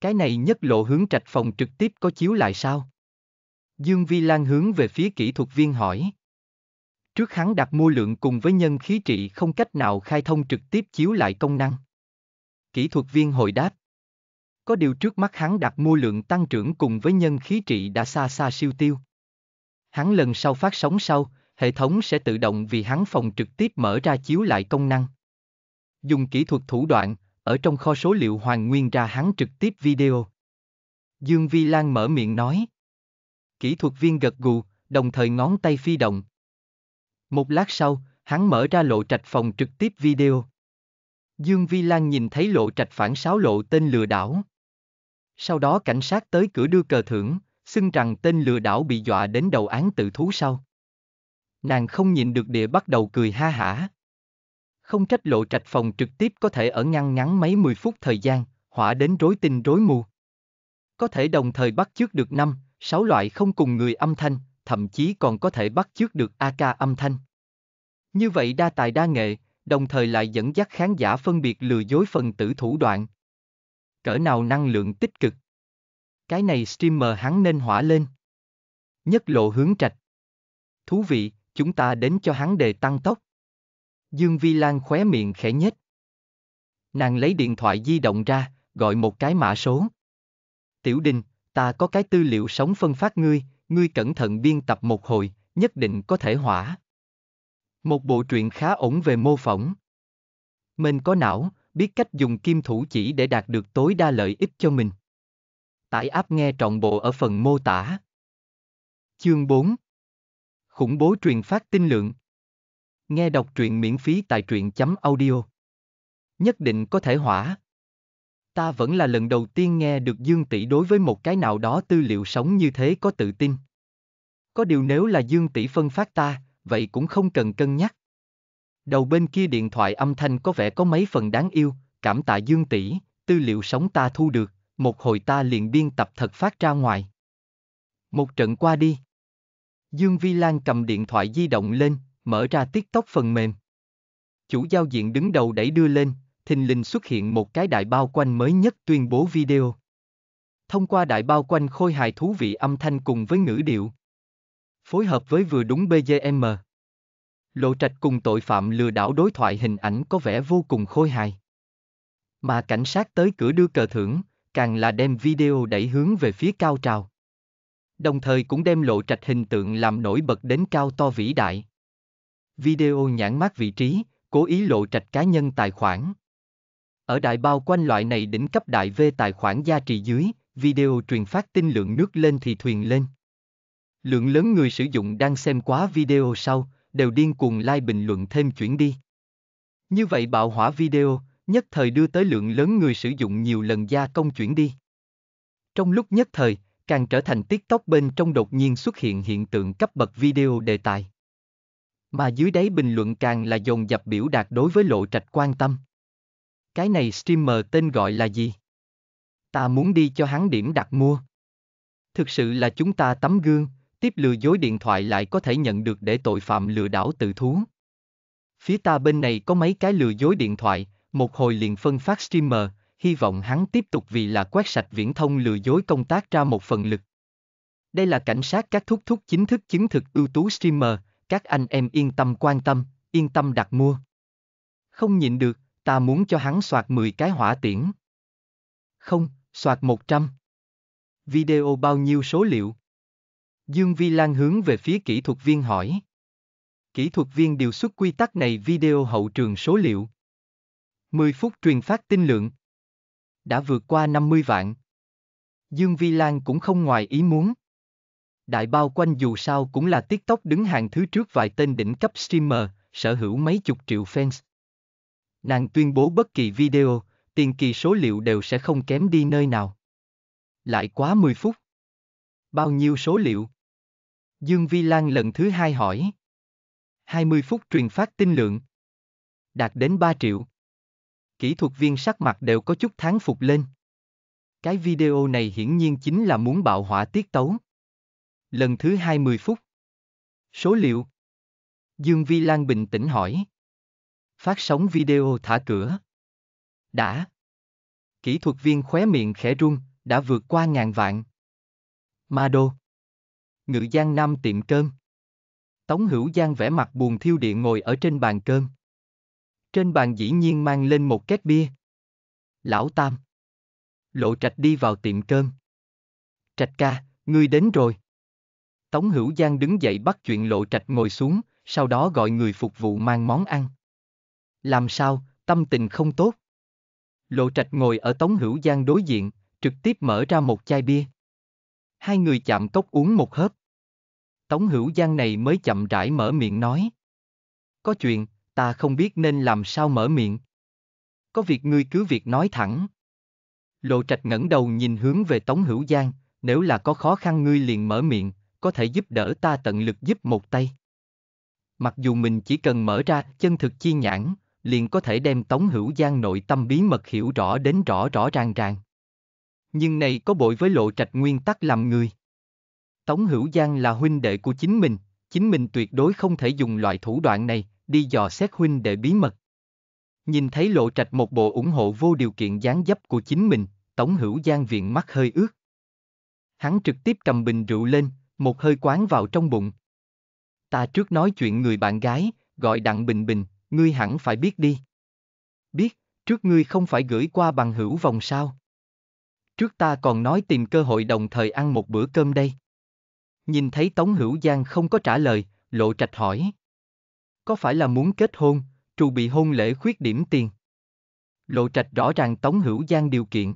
Cái này nhất lộ hướng trạch phòng trực tiếp có chiếu lại sao? Dương Vi Lan hướng về phía kỹ thuật viên hỏi. Trước hắn đặt mua lượng cùng với nhân khí trị không cách nào khai thông trực tiếp chiếu lại công năng. Kỹ thuật viên hồi đáp. Có điều trước mắt hắn đặt mua lượng tăng trưởng cùng với nhân khí trị đã xa xa siêu tiêu. Hắn lần sau phát sóng sau, hệ thống sẽ tự động vì hắn phòng trực tiếp mở ra chiếu lại công năng. Dùng kỹ thuật thủ đoạn, ở trong kho số liệu hoàn nguyên ra hắn trực tiếp video. Dương Vi Lan mở miệng nói. Kỹ thuật viên gật gù, đồng thời ngón tay phi động. Một lát sau, hắn mở ra lộ trạch phòng trực tiếp video. Dương Vi Lan nhìn thấy lộ trạch phản sáo lộ tên lừa đảo. Sau đó cảnh sát tới cửa đưa cờ thưởng, xưng rằng tên lừa đảo bị dọa đến đầu án tự thú sau. Nàng không nhìn được địa bắt đầu cười ha hả không trách lộ trạch phòng trực tiếp có thể ở ngăn ngắn mấy mười phút thời gian, hỏa đến rối tinh rối mù. Có thể đồng thời bắt chước được năm, sáu loại không cùng người âm thanh, thậm chí còn có thể bắt chước được AK âm thanh. Như vậy đa tài đa nghệ, đồng thời lại dẫn dắt khán giả phân biệt lừa dối phần tử thủ đoạn. Cỡ nào năng lượng tích cực. Cái này streamer hắn nên hỏa lên. Nhất lộ hướng trạch. Thú vị, chúng ta đến cho hắn đề tăng tốc. Dương Vi Lan khóe miệng khẽ nhếch. Nàng lấy điện thoại di động ra, gọi một cái mã số. Tiểu Đình, ta có cái tư liệu sống phân phát ngươi, ngươi cẩn thận biên tập một hồi, nhất định có thể hỏa. Một bộ truyện khá ổn về mô phỏng. Mình có não, biết cách dùng kim thủ chỉ để đạt được tối đa lợi ích cho mình. Tải áp nghe trọn bộ ở phần mô tả. Chương 4 Khủng bố truyền phát tin lượng, Nghe đọc truyện miễn phí tại truyện chấm audio. Nhất định có thể hỏa. Ta vẫn là lần đầu tiên nghe được Dương Tỷ đối với một cái nào đó tư liệu sống như thế có tự tin. Có điều nếu là Dương Tỷ phân phát ta, vậy cũng không cần cân nhắc. Đầu bên kia điện thoại âm thanh có vẻ có mấy phần đáng yêu, cảm tạ Dương Tỷ, tư liệu sống ta thu được, một hồi ta liền biên tập thật phát ra ngoài. Một trận qua đi. Dương Vi Lan cầm điện thoại di động lên, mở ra TikTok phần mềm. Chủ giao diện đứng đầu đẩy đưa lên, thình lình xuất hiện một cái đại bao quanh mới nhất tuyên bố video. Thông qua đại bao quanh khôi hài thú vị âm thanh cùng với ngữ điệu. Phối hợp với vừa đúng BGM. Lộ trạch cùng tội phạm lừa đảo đối thoại hình ảnh có vẻ vô cùng khôi hài. Mà cảnh sát tới cửa đưa cờ thưởng, càng là đem video đẩy hướng về phía cao trào. Đồng thời cũng đem lộ trạch hình tượng làm nổi bật đến cao to vĩ đại. Video nhãn mát vị trí, cố ý lộ trạch cá nhân tài khoản. Ở đại bao quanh loại này đỉnh cấp đại V tài khoản gia trị dưới, video truyền phát tin lượng nước lên thì thuyền lên. Lượng lớn người sử dụng đang xem quá video sau, đều điên cuồng like bình luận thêm chuyển đi. Như vậy bạo hỏa video, nhất thời đưa tới lượng lớn người sử dụng nhiều lần gia công chuyển đi. Trong lúc nhất thời, càng trở thành TikTok bên trong đột nhiên xuất hiện hiện tượng cấp bậc video đề tài. Mà dưới đáy bình luận càng là dồn dập biểu đạt đối với lộ trạch quan tâm. Cái này streamer tên gọi là gì? Ta muốn đi cho hắn điểm đặt mua. Thực sự là chúng ta tấm gương, tiếp lừa dối điện thoại lại có thể nhận được để tội phạm lừa đảo tự thú. Phía ta bên này có mấy cái lừa dối điện thoại, một hồi liền phân phát streamer, hy vọng hắn tiếp tục vì là quét sạch viễn thông lừa dối công tác ra một phần lực. Đây là cảnh sát các thúc thúc chính thức chứng thực ưu tú streamer, các anh em yên tâm quan tâm, yên tâm đặt mua. Không nhịn được, ta muốn cho hắn soạt 10 cái hỏa tiễn. Không, soạt 100. Video bao nhiêu số liệu? Dương Vi Lan hướng về phía kỹ thuật viên hỏi. Kỹ thuật viên điều xuất quy tắc này video hậu trường số liệu. 10 phút truyền phát tin lượng. Đã vượt qua 50 vạn. Dương Vi Lan cũng không ngoài ý muốn đại bao quanh dù sao cũng là TikTok đứng hàng thứ trước vài tên đỉnh cấp streamer, sở hữu mấy chục triệu fans. Nàng tuyên bố bất kỳ video, tiền kỳ số liệu đều sẽ không kém đi nơi nào. Lại quá 10 phút. Bao nhiêu số liệu? Dương Vi Lan lần thứ hai hỏi. 20 phút truyền phát tin lượng. Đạt đến 3 triệu. Kỹ thuật viên sắc mặt đều có chút tháng phục lên. Cái video này hiển nhiên chính là muốn bạo hỏa tiết tấu. Lần thứ 20 phút. Số liệu. Dương Vi Lan bình tĩnh hỏi. Phát sóng video thả cửa. Đã. Kỹ thuật viên khóe miệng khẽ run, đã vượt qua ngàn vạn. Ma đô. Ngự Giang Nam tiệm cơm. Tống Hữu Giang vẽ mặt buồn thiêu điện ngồi ở trên bàn cơm. Trên bàn dĩ nhiên mang lên một két bia. Lão Tam. Lộ Trạch đi vào tiệm cơm. Trạch ca, ngươi đến rồi. Tống Hữu Giang đứng dậy bắt chuyện lộ trạch ngồi xuống, sau đó gọi người phục vụ mang món ăn. Làm sao, tâm tình không tốt. Lộ trạch ngồi ở Tống Hữu Giang đối diện, trực tiếp mở ra một chai bia. Hai người chạm cốc uống một hớp. Tống Hữu Giang này mới chậm rãi mở miệng nói. Có chuyện, ta không biết nên làm sao mở miệng. Có việc ngươi cứ việc nói thẳng. Lộ trạch ngẩng đầu nhìn hướng về Tống Hữu Giang, nếu là có khó khăn ngươi liền mở miệng, có thể giúp đỡ ta tận lực giúp một tay. Mặc dù mình chỉ cần mở ra chân thực chi nhãn, liền có thể đem Tống Hữu Giang nội tâm bí mật hiểu rõ đến rõ rõ ràng ràng. Nhưng này có bội với lộ trạch nguyên tắc làm người. Tống Hữu Giang là huynh đệ của chính mình, chính mình tuyệt đối không thể dùng loại thủ đoạn này đi dò xét huynh đệ bí mật. Nhìn thấy lộ trạch một bộ ủng hộ vô điều kiện gián dấp của chính mình, Tống Hữu Giang viện mắt hơi ướt. Hắn trực tiếp cầm bình rượu lên, một hơi quán vào trong bụng. Ta trước nói chuyện người bạn gái, gọi Đặng Bình Bình, ngươi hẳn phải biết đi. Biết, trước ngươi không phải gửi qua bằng hữu vòng sao. Trước ta còn nói tìm cơ hội đồng thời ăn một bữa cơm đây. Nhìn thấy Tống Hữu Giang không có trả lời, Lộ Trạch hỏi. Có phải là muốn kết hôn, trù bị hôn lễ khuyết điểm tiền? Lộ Trạch rõ ràng Tống Hữu Giang điều kiện.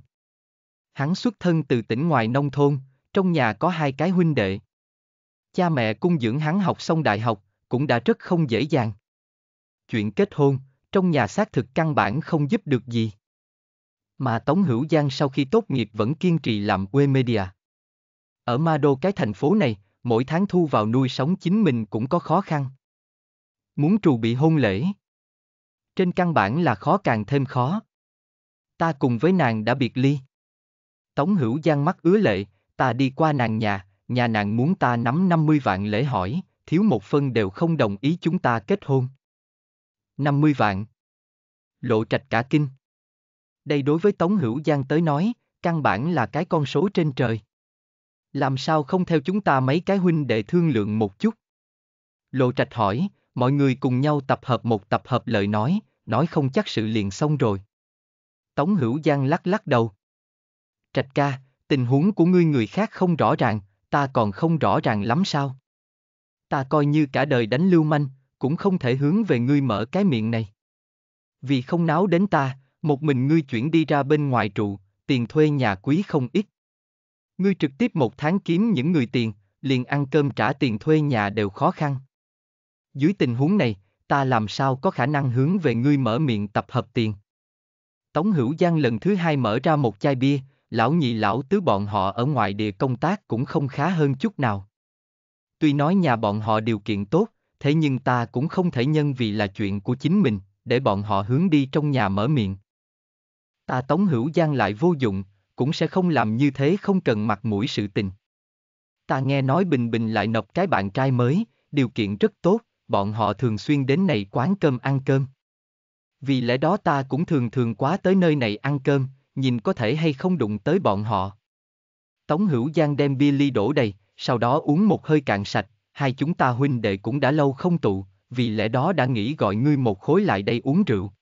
Hắn xuất thân từ tỉnh ngoài nông thôn, trong nhà có hai cái huynh đệ. Cha mẹ cung dưỡng hắn học xong đại học, cũng đã rất không dễ dàng. Chuyện kết hôn, trong nhà xác thực căn bản không giúp được gì. Mà Tống Hữu Giang sau khi tốt nghiệp vẫn kiên trì làm quê media. Ở Ma cái thành phố này, mỗi tháng thu vào nuôi sống chính mình cũng có khó khăn. Muốn trù bị hôn lễ. Trên căn bản là khó càng thêm khó. Ta cùng với nàng đã biệt ly. Tống Hữu Giang mắt ứa lệ, ta đi qua nàng nhà, nhà nàng muốn ta nắm 50 vạn lễ hỏi, thiếu một phân đều không đồng ý chúng ta kết hôn. 50 vạn. Lộ trạch cả kinh. Đây đối với Tống Hữu Giang tới nói, căn bản là cái con số trên trời. Làm sao không theo chúng ta mấy cái huynh đệ thương lượng một chút? Lộ trạch hỏi, mọi người cùng nhau tập hợp một tập hợp lời nói, nói không chắc sự liền xong rồi. Tống Hữu Giang lắc lắc đầu. Trạch ca, tình huống của ngươi người khác không rõ ràng, ta còn không rõ ràng lắm sao. Ta coi như cả đời đánh lưu manh, cũng không thể hướng về ngươi mở cái miệng này. Vì không náo đến ta, một mình ngươi chuyển đi ra bên ngoài trụ, tiền thuê nhà quý không ít. Ngươi trực tiếp một tháng kiếm những người tiền, liền ăn cơm trả tiền thuê nhà đều khó khăn. Dưới tình huống này, ta làm sao có khả năng hướng về ngươi mở miệng tập hợp tiền. Tống Hữu Giang lần thứ hai mở ra một chai bia, lão nhị lão tứ bọn họ ở ngoài địa công tác cũng không khá hơn chút nào. Tuy nói nhà bọn họ điều kiện tốt, thế nhưng ta cũng không thể nhân vì là chuyện của chính mình, để bọn họ hướng đi trong nhà mở miệng. Ta tống hữu gian lại vô dụng, cũng sẽ không làm như thế không cần mặt mũi sự tình. Ta nghe nói Bình Bình lại nộp cái bạn trai mới, điều kiện rất tốt, bọn họ thường xuyên đến này quán cơm ăn cơm. Vì lẽ đó ta cũng thường thường quá tới nơi này ăn cơm, nhìn có thể hay không đụng tới bọn họ. Tống Hữu Giang đem bia ly đổ đầy, sau đó uống một hơi cạn sạch, hai chúng ta huynh đệ cũng đã lâu không tụ, vì lẽ đó đã nghĩ gọi ngươi một khối lại đây uống rượu.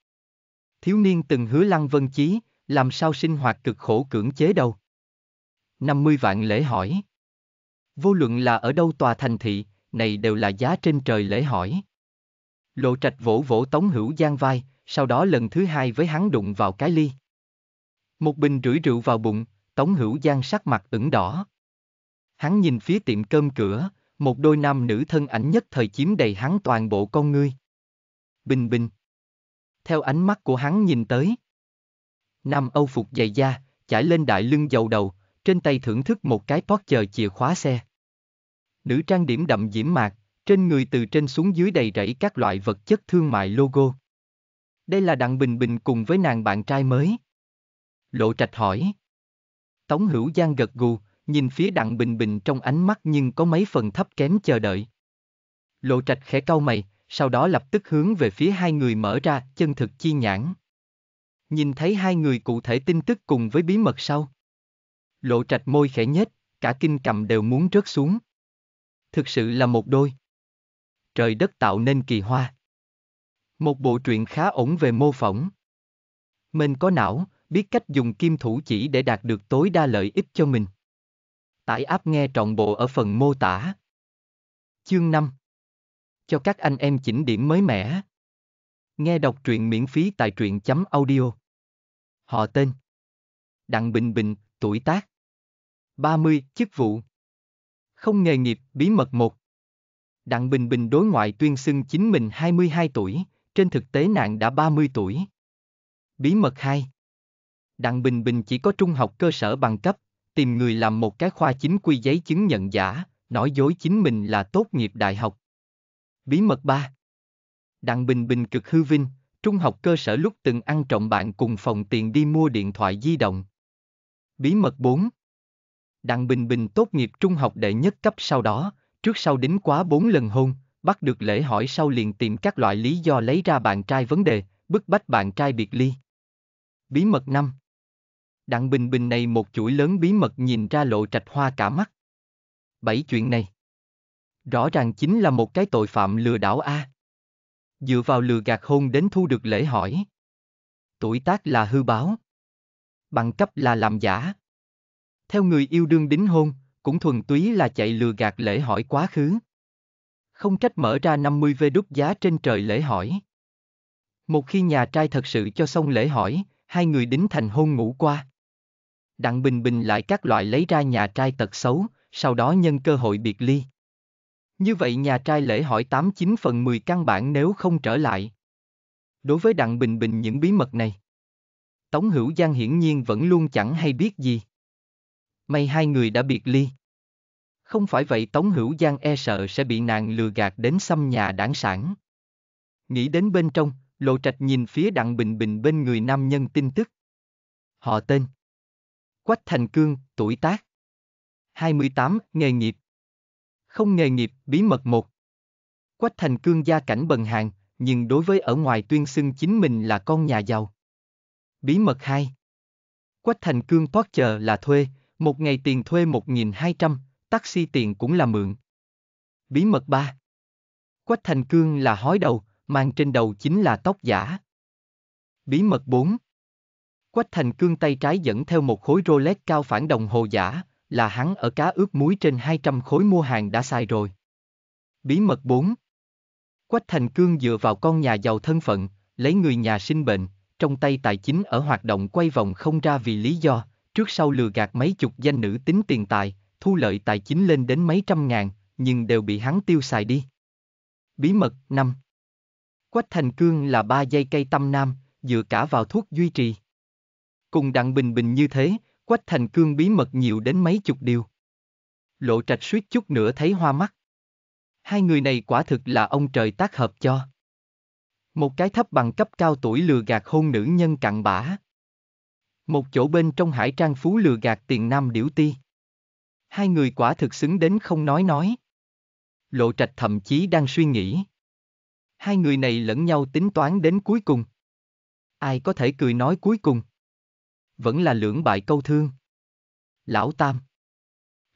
Thiếu niên từng hứa Lăng Vân Chí, làm sao sinh hoạt cực khổ cưỡng chế đâu. 50 vạn lễ hỏi. Vô luận là ở đâu tòa thành thị, này đều là giá trên trời lễ hỏi. Lộ trạch vỗ vỗ Tống Hữu Giang vai, sau đó lần thứ hai với hắn đụng vào cái ly. Một bình rưỡi rượu vào bụng, Tống Hữu Giang sắc mặt ửng đỏ. Hắn nhìn phía tiệm cơm cửa, một đôi nam nữ thân ảnh nhất thời chiếm đầy hắn toàn bộ con ngươi. Bình bình. Theo ánh mắt của hắn nhìn tới. Nam Âu phục dày da, chải lên đại lưng dầu đầu, trên tay thưởng thức một cái pót chờ chìa khóa xe. Nữ trang điểm đậm diễm mạc, trên người từ trên xuống dưới đầy rẫy các loại vật chất thương mại logo. Đây là Đặng Bình Bình cùng với nàng bạn trai mới. Lộ Trạch hỏi. Tống Hữu Giang gật gù, nhìn phía Đặng Bình Bình trong ánh mắt nhưng có mấy phần thấp kém chờ đợi. Lộ Trạch khẽ cau mày, sau đó lập tức hướng về phía hai người mở ra chân thực chi nhãn. Nhìn thấy hai người cụ thể tin tức cùng với bí mật sau. Lộ Trạch môi khẽ nhếch, cả kinh cầm đều muốn rớt xuống. Thực sự là một đôi. Trời đất tạo nên kỳ hoa. Một bộ truyện khá ổn về mô phỏng. Mình có não, biết cách dùng kim thủ chỉ để đạt được tối đa lợi ích cho mình. Tải app nghe trọn bộ ở phần mô tả. Chương 5 Cho các anh em chỉnh điểm mới mẻ. Nghe đọc truyện miễn phí tại truyện chấm audio. Họ tên Đặng Bình Bình, tuổi tác 30, chức vụ Không nghề nghiệp, bí mật 1 Đặng Bình Bình đối ngoại tuyên xưng chính mình 22 tuổi, trên thực tế nạn đã 30 tuổi. Bí mật 2 Đặng Bình Bình chỉ có trung học cơ sở bằng cấp, tìm người làm một cái khoa chính quy giấy chứng nhận giả, nói dối chính mình là tốt nghiệp đại học. Bí mật 3 Đặng Bình Bình cực hư vinh, trung học cơ sở lúc từng ăn trộm bạn cùng phòng tiền đi mua điện thoại di động. Bí mật 4 Đặng Bình Bình tốt nghiệp trung học đệ nhất cấp sau đó, trước sau đến quá 4 lần hôn, bắt được lễ hỏi sau liền tìm các loại lý do lấy ra bạn trai vấn đề, bức bách bạn trai biệt ly. Bí mật 5 Đặng Bình Bình này một chuỗi lớn bí mật nhìn ra lộ trạch hoa cả mắt. Bảy chuyện này. Rõ ràng chính là một cái tội phạm lừa đảo A. Dựa vào lừa gạt hôn đến thu được lễ hỏi. Tuổi tác là hư báo. Bằng cấp là làm giả. Theo người yêu đương đính hôn, cũng thuần túy là chạy lừa gạt lễ hỏi quá khứ. Không trách mở ra 50 vê đúc giá trên trời lễ hỏi. Một khi nhà trai thật sự cho xong lễ hỏi, hai người đính thành hôn ngủ qua. Đặng Bình Bình lại các loại lấy ra nhà trai tật xấu, sau đó nhân cơ hội biệt ly. Như vậy nhà trai lễ hỏi 89 phần 10 căn bản nếu không trở lại. Đối với Đặng Bình Bình những bí mật này, Tống Hữu Giang hiển nhiên vẫn luôn chẳng hay biết gì. May hai người đã biệt ly. Không phải vậy Tống Hữu Giang e sợ sẽ bị nàng lừa gạt đến xâm nhà đảng sản. Nghĩ đến bên trong, Lộ Trạch nhìn phía Đặng Bình Bình bên người nam nhân tin tức. Họ tên Quách Thành Cương, tuổi tác 28, nghề nghiệp Không nghề nghiệp, bí mật một Quách Thành Cương gia cảnh bần hàng, nhưng đối với ở ngoài tuyên xưng chính mình là con nhà giàu. Bí mật 2 Quách Thành Cương toát chờ là thuê, một ngày tiền thuê 1.200, taxi tiền cũng là mượn. Bí mật 3 Quách Thành Cương là hói đầu, mang trên đầu chính là tóc giả. Bí mật 4 Quách Thành Cương tay trái dẫn theo một khối Rolex cao phản đồng hồ giả, là hắn ở cá ướp muối trên 200 khối mua hàng đã xài rồi. Bí mật 4 Quách Thành Cương dựa vào con nhà giàu thân phận, lấy người nhà sinh bệnh, trong tay tài chính ở hoạt động quay vòng không ra vì lý do, trước sau lừa gạt mấy chục danh nữ tính tiền tài, thu lợi tài chính lên đến mấy trăm ngàn, nhưng đều bị hắn tiêu xài đi. Bí mật 5 Quách Thành Cương là ba dây cây tâm nam, dựa cả vào thuốc duy trì. Cùng Đặng Bình Bình như thế, Quách Thành Cương bí mật nhiều đến mấy chục điều. Lộ trạch suýt chút nữa thấy hoa mắt. Hai người này quả thực là ông trời tác hợp cho. Một cái thấp bằng cấp cao tuổi lừa gạt hôn nữ nhân cặn bã. Một chỗ bên trong hải trang phú lừa gạt tiền nam điểu ti. Hai người quả thực xứng đến không nói nói. Lộ trạch thậm chí đang suy nghĩ. Hai người này lẫn nhau tính toán đến cuối cùng. Ai có thể cười nói cuối cùng? vẫn là lưỡng bại câu thương. Lão Tam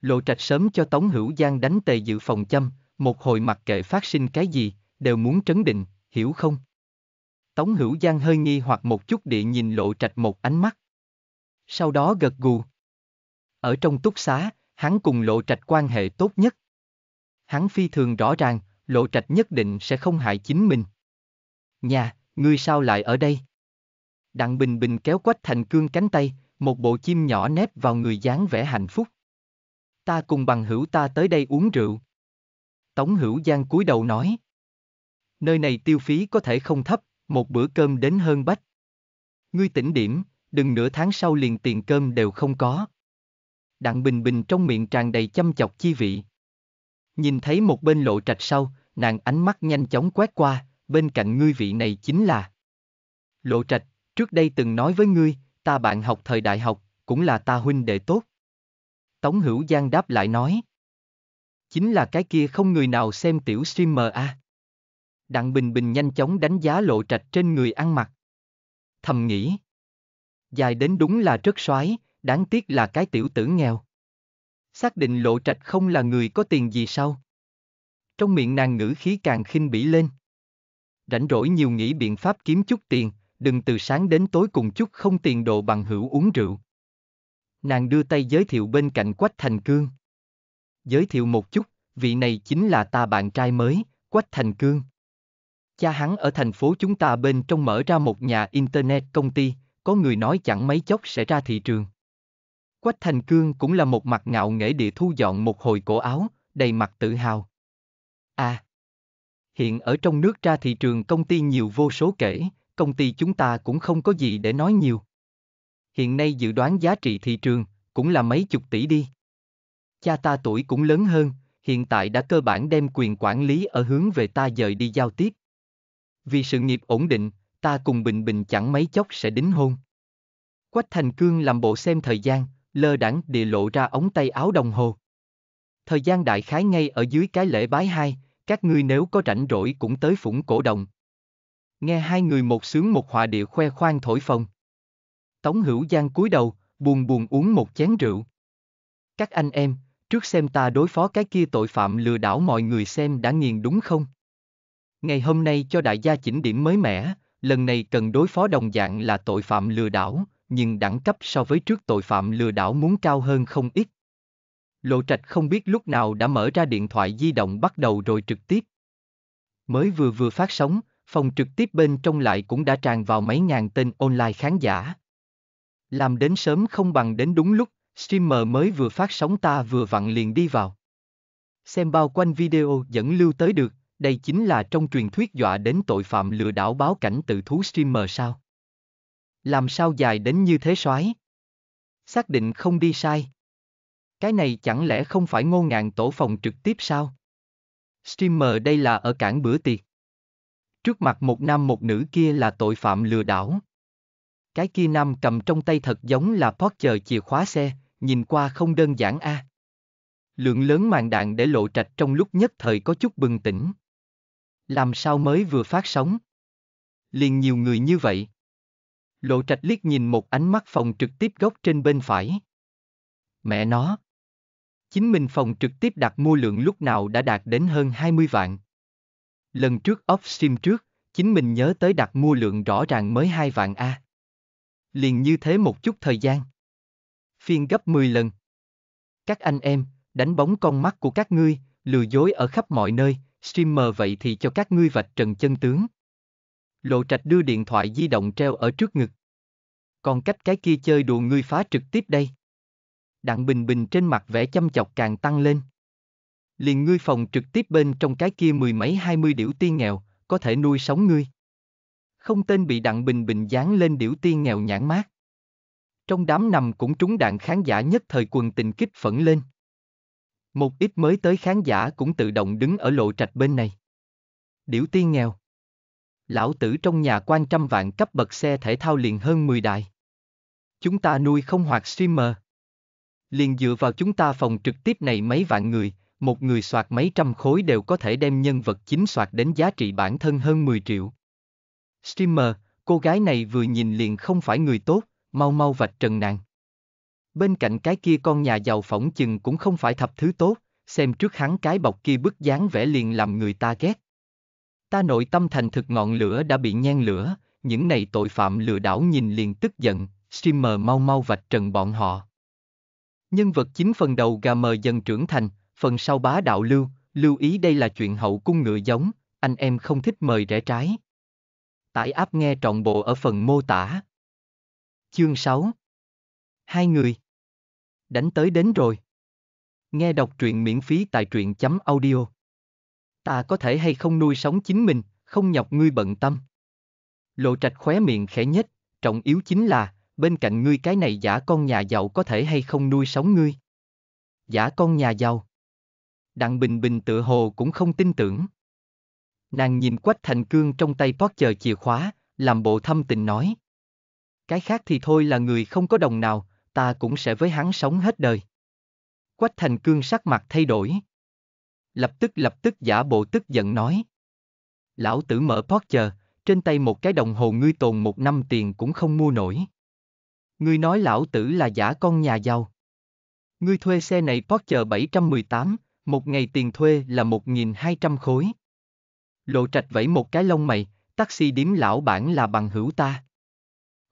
Lộ trạch sớm cho Tống Hữu Giang đánh tề dự phòng châm, một hồi mặc kệ phát sinh cái gì, đều muốn trấn định, hiểu không? Tống Hữu Giang hơi nghi hoặc một chút địa nhìn lộ trạch một ánh mắt. Sau đó gật gù. Ở trong túc xá, hắn cùng lộ trạch quan hệ tốt nhất. Hắn phi thường rõ ràng, lộ trạch nhất định sẽ không hại chính mình. Nhà, ngươi sao lại ở đây? Đặng Bình Bình kéo Quách Thành Cương cánh tay, một bộ chim nhỏ nép vào người dáng vẻ hạnh phúc. Ta cùng bằng hữu ta tới đây uống rượu. Tống hữu Giang cúi đầu nói. Nơi này tiêu phí có thể không thấp, một bữa cơm đến hơn bách. Ngươi tỉnh điểm, đừng nửa tháng sau liền tiền cơm đều không có. Đặng Bình Bình trong miệng tràn đầy chăm chọc chi vị. Nhìn thấy một bên lộ trạch sau, nàng ánh mắt nhanh chóng quét qua, bên cạnh ngươi vị này chính là. Lộ trạch, Trước đây từng nói với ngươi, ta bạn học thời đại học, cũng là ta huynh đệ tốt. Tống Hữu Giang đáp lại nói. Chính là cái kia không người nào xem tiểu streamer a. À. Đặng Bình Bình nhanh chóng đánh giá lộ trạch trên người ăn mặc. Thầm nghĩ. Dài đến đúng là rất soái, đáng tiếc là cái tiểu tử nghèo. Xác định lộ trạch không là người có tiền gì sao? Trong miệng nàng ngữ khí càng khinh bỉ lên. Rảnh rỗi nhiều nghĩ biện pháp kiếm chút tiền, đừng từ sáng đến tối cùng chút không tiền đồ bằng hữu uống rượu. Nàng đưa tay giới thiệu bên cạnh Quách Thành Cương. Giới thiệu một chút, vị này chính là ta bạn trai mới, Quách Thành Cương. Cha hắn ở thành phố chúng ta bên trong mở ra một nhà Internet công ty, có người nói chẳng mấy chốc sẽ ra thị trường. Quách Thành Cương cũng là một mặt ngạo nghễ địa thu dọn một hồi cổ áo, đầy mặt tự hào. À, hiện ở trong nước ra thị trường công ty nhiều vô số kể, công ty chúng ta cũng không có gì để nói nhiều. Hiện nay dự đoán giá trị thị trường cũng là mấy chục tỷ đi. Cha ta tuổi cũng lớn hơn, hiện tại đã cơ bản đem quyền quản lý ở hướng về ta dời đi giao tiếp. Vì sự nghiệp ổn định, ta cùng Bình Bình chẳng mấy chốc sẽ đính hôn. Quách Thành Cương làm bộ xem thời gian, lơ đãng địa lộ ra ống tay áo đồng hồ. Thời gian đại khái ngay ở dưới cái lễ bái hai, các ngươi nếu có rảnh rỗi cũng tới phủng cổ đồng, nghe hai người một sướng một họa địa khoe khoang thổi phồng. Tống Hữu Giang cúi đầu, buồn buồn uống một chén rượu. Các anh em, trước xem ta đối phó cái kia tội phạm lừa đảo mọi người xem đã nghiền đúng không? Ngày hôm nay cho đại gia chỉnh điểm mới mẻ, lần này cần đối phó đồng dạng là tội phạm lừa đảo, nhưng đẳng cấp so với trước tội phạm lừa đảo muốn cao hơn không ít. Lộ Trạch không biết lúc nào đã mở ra điện thoại di động bắt đầu rồi trực tiếp. Mới vừa vừa phát sóng, phòng trực tiếp bên trong lại cũng đã tràn vào mấy ngàn tên online khán giả. Làm đến sớm không bằng đến đúng lúc, streamer mới vừa phát sóng ta vừa vặn liền đi vào. Xem bao quanh video dẫn lưu tới được, đây chính là trong truyền thuyết dọa đến tội phạm lừa đảo báo cảnh tự thú streamer sao. Làm sao dài đến như thế soái? Xác định không đi sai. Cái này chẳng lẽ không phải ngô ngàn tổ phòng trực tiếp sao? Streamer đây là ở cảng bữa tiệc. Trước mặt một nam một nữ kia là tội phạm lừa đảo. Cái kia nam cầm trong tay thật giống là Porsche chìa khóa xe, nhìn qua không đơn giản a. À. Lượng lớn màn đạn để lộ trạch trong lúc nhất thời có chút bừng tỉnh. Làm sao mới vừa phát sóng? Liền nhiều người như vậy. Lộ trạch liếc nhìn một ánh mắt phòng trực tiếp góc trên bên phải. Mẹ nó. Chính mình phòng trực tiếp đặt mua lượng lúc nào đã đạt đến hơn 20 vạn. Lần trước off stream trước, chính mình nhớ tới đặt mua lượng rõ ràng mới hai vạn A. Liền như thế một chút thời gian. Phiên gấp 10 lần. Các anh em, đánh bóng con mắt của các ngươi, lừa dối ở khắp mọi nơi, streamer vậy thì cho các ngươi vạch trần chân tướng. Lộ trạch đưa điện thoại di động treo ở trước ngực. Còn cách cái kia chơi đùa ngươi phá trực tiếp đây. Đặng Bình Bình trên mặt vẽ chăm chọc càng tăng lên liền ngươi phòng trực tiếp bên trong cái kia mười mấy hai mươi điểu tiên nghèo, có thể nuôi sống ngươi. Không tên bị đặng bình bình dán lên điểu tiên nghèo nhãn mát. Trong đám nằm cũng trúng đạn khán giả nhất thời quần tình kích phẫn lên. Một ít mới tới khán giả cũng tự động đứng ở lộ trạch bên này. Điểu tiên nghèo. Lão tử trong nhà quan trăm vạn cấp bậc xe thể thao liền hơn 10 đại Chúng ta nuôi không hoạt streamer. Liền dựa vào chúng ta phòng trực tiếp này mấy vạn người, một người soạt mấy trăm khối đều có thể đem nhân vật chính soạt đến giá trị bản thân hơn 10 triệu. Streamer, cô gái này vừa nhìn liền không phải người tốt, mau mau vạch trần nàng. Bên cạnh cái kia con nhà giàu phỏng chừng cũng không phải thập thứ tốt, xem trước hắn cái bọc kia bức dáng vẽ liền làm người ta ghét. Ta nội tâm thành thực ngọn lửa đã bị nhen lửa, những này tội phạm lừa đảo nhìn liền tức giận, streamer mau mau vạch trần bọn họ. Nhân vật chính phần đầu gà mờ dần trưởng thành, phần sau bá đạo lưu, lưu ý đây là chuyện hậu cung ngựa giống, anh em không thích mời rẻ trái. Tải áp nghe trọn bộ ở phần mô tả. Chương 6 Hai người Đánh tới đến rồi. Nghe đọc truyện miễn phí tại truyện chấm audio. Ta có thể hay không nuôi sống chính mình, không nhọc ngươi bận tâm. Lộ trạch khóe miệng khẽ nhất, trọng yếu chính là, bên cạnh ngươi cái này giả con nhà giàu có thể hay không nuôi sống ngươi. Giả con nhà giàu. Đặng Bình Bình tự hồ cũng không tin tưởng. Nàng nhìn Quách Thành Cương trong tay pot chờ chìa khóa, làm bộ thâm tình nói. Cái khác thì thôi là người không có đồng nào, ta cũng sẽ với hắn sống hết đời. Quách Thành Cương sắc mặt thay đổi. Lập tức lập tức giả bộ tức giận nói. Lão tử mở pot chờ, trên tay một cái đồng hồ ngươi tồn một năm tiền cũng không mua nổi. Ngươi nói lão tử là giả con nhà giàu. Ngươi thuê xe này Porsche 718, một ngày tiền thuê là 1.200 khối. Lộ trạch vẫy một cái lông mày, taxi điếm lão bản là bằng hữu ta.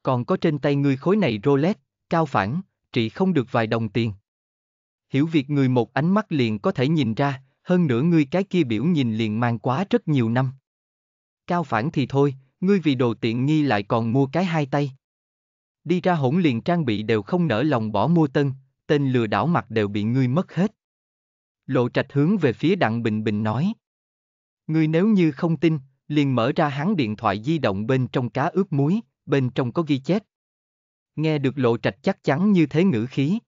Còn có trên tay ngươi khối này Rolex, cao phản, trị không được vài đồng tiền. Hiểu việc người một ánh mắt liền có thể nhìn ra, hơn nữa ngươi cái kia biểu nhìn liền mang quá rất nhiều năm. Cao phản thì thôi, ngươi vì đồ tiện nghi lại còn mua cái hai tay. Đi ra hỗn liền trang bị đều không nỡ lòng bỏ mua tân, tên lừa đảo mặt đều bị ngươi mất hết. Lộ Trạch hướng về phía Đặng Bình Bình nói. Ngươi nếu như không tin, liền mở ra hắn điện thoại di động bên trong cá ướp muối, bên trong có ghi chép. Nghe được Lộ Trạch chắc chắn như thế ngữ khí.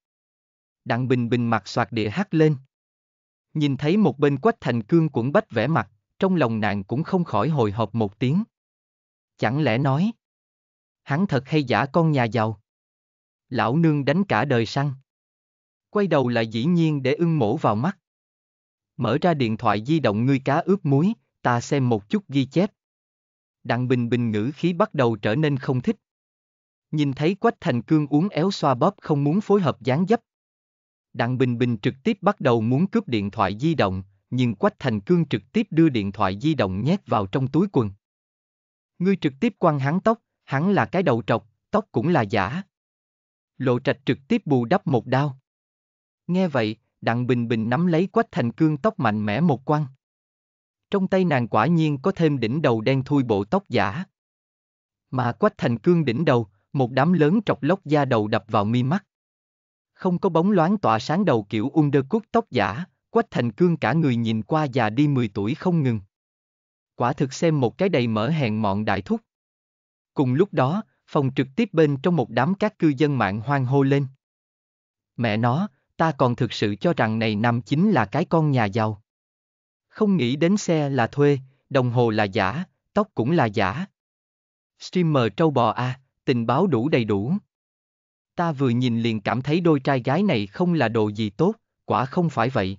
Đặng Bình Bình mặt soạt địa hát lên. Nhìn thấy một bên quách thành cương cuộn bách vẽ mặt, trong lòng nàng cũng không khỏi hồi hộp một tiếng. Chẳng lẽ nói, hắn thật hay giả con nhà giàu? Lão nương đánh cả đời săn. Quay đầu lại dĩ nhiên để ưng mổ vào mắt. Mở ra điện thoại di động ngươi cá ướp muối, ta xem một chút ghi chép. Đặng Bình Bình ngữ khí bắt đầu trở nên không thích. Nhìn thấy Quách Thành Cương uống éo xoa bóp không muốn phối hợp gián dấp. Đặng Bình Bình trực tiếp bắt đầu muốn cướp điện thoại di động, nhưng Quách Thành Cương trực tiếp đưa điện thoại di động nhét vào trong túi quần. Ngươi trực tiếp quăng hắn tóc, hắn là cái đầu trọc, tóc cũng là giả. Lộ trạch trực tiếp bù đắp một đao. Nghe vậy, Đặng Bình Bình nắm lấy Quách Thành Cương tóc mạnh mẽ một quăng. Trong tay nàng quả nhiên có thêm đỉnh đầu đen thui bộ tóc giả. Mà Quách Thành Cương đỉnh đầu, một đám lớn trọc lóc da đầu đập vào mi mắt. Không có bóng loáng tỏa sáng đầu kiểu undercut tóc giả, Quách Thành Cương cả người nhìn qua già đi 10 tuổi không ngừng. Quả thực xem một cái đầy mở hẹn mọn đại thúc. Cùng lúc đó, phòng trực tiếp bên trong một đám các cư dân mạng hoang hô lên. Mẹ nó, ta còn thực sự cho rằng này năm chính là cái con nhà giàu. Không nghĩ đến xe là thuê, đồng hồ là giả, tóc cũng là giả. Streamer trâu bò à, tình báo đủ đầy đủ. Ta vừa nhìn liền cảm thấy đôi trai gái này không là đồ gì tốt, quả không phải vậy.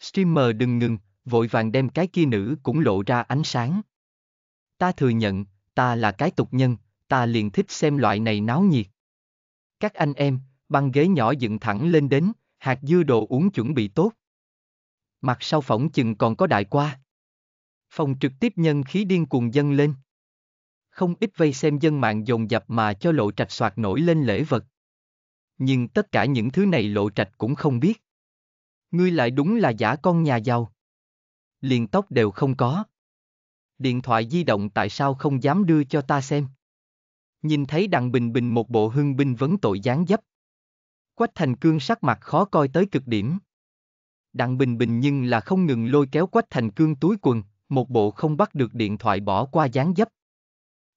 Streamer đừng ngừng, vội vàng đem cái kia nữ cũng lộ ra ánh sáng. Ta thừa nhận, ta là cái tục nhân, ta liền thích xem loại này náo nhiệt. Các anh em, băng ghế nhỏ dựng thẳng lên đến, hạt dưa đồ uống chuẩn bị tốt. Mặt sau phỏng chừng còn có đại qua. Phòng trực tiếp nhân khí điên cuồng dâng lên. Không ít vây xem dân mạng dồn dập mà cho lộ trạch soạt nổi lên lễ vật. Nhưng tất cả những thứ này lộ trạch cũng không biết. Ngươi lại đúng là giả con nhà giàu. Liền tóc đều không có. Điện thoại di động tại sao không dám đưa cho ta xem? Nhìn thấy đặng bình bình một bộ hưng binh vấn tội gián dấp, Quách Thành Cương sắc mặt khó coi tới cực điểm. Đặng Bình Bình nhưng là không ngừng lôi kéo Quách Thành Cương túi quần, một bộ không bắt được điện thoại bỏ qua dáng dấp.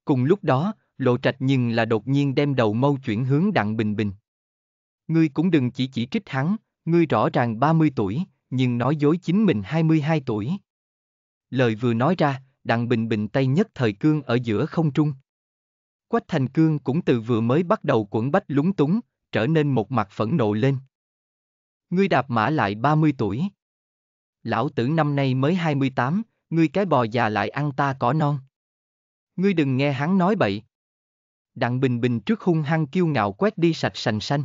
Cùng lúc đó, Lộ Trạch nhưng là đột nhiên đem đầu mâu chuyển hướng Đặng Bình Bình. Ngươi cũng đừng chỉ chỉ trích hắn, ngươi rõ ràng 30 tuổi, nhưng nói dối chính mình 22 tuổi. Lời vừa nói ra, Đặng Bình Bình tay nhất thời cương ở giữa không trung. Quách Thành Cương cũng từ vừa mới bắt đầu quẩn bách lúng túng, trở nên một mặt phẫn nộ lên. Ngươi đạp mã lại 30 tuổi. Lão tử năm nay mới 28, ngươi cái bò già lại ăn ta cỏ non. Ngươi đừng nghe hắn nói bậy. Đặng Bình Bình trước hung hăng kiêu ngạo quét đi sạch sành xanh.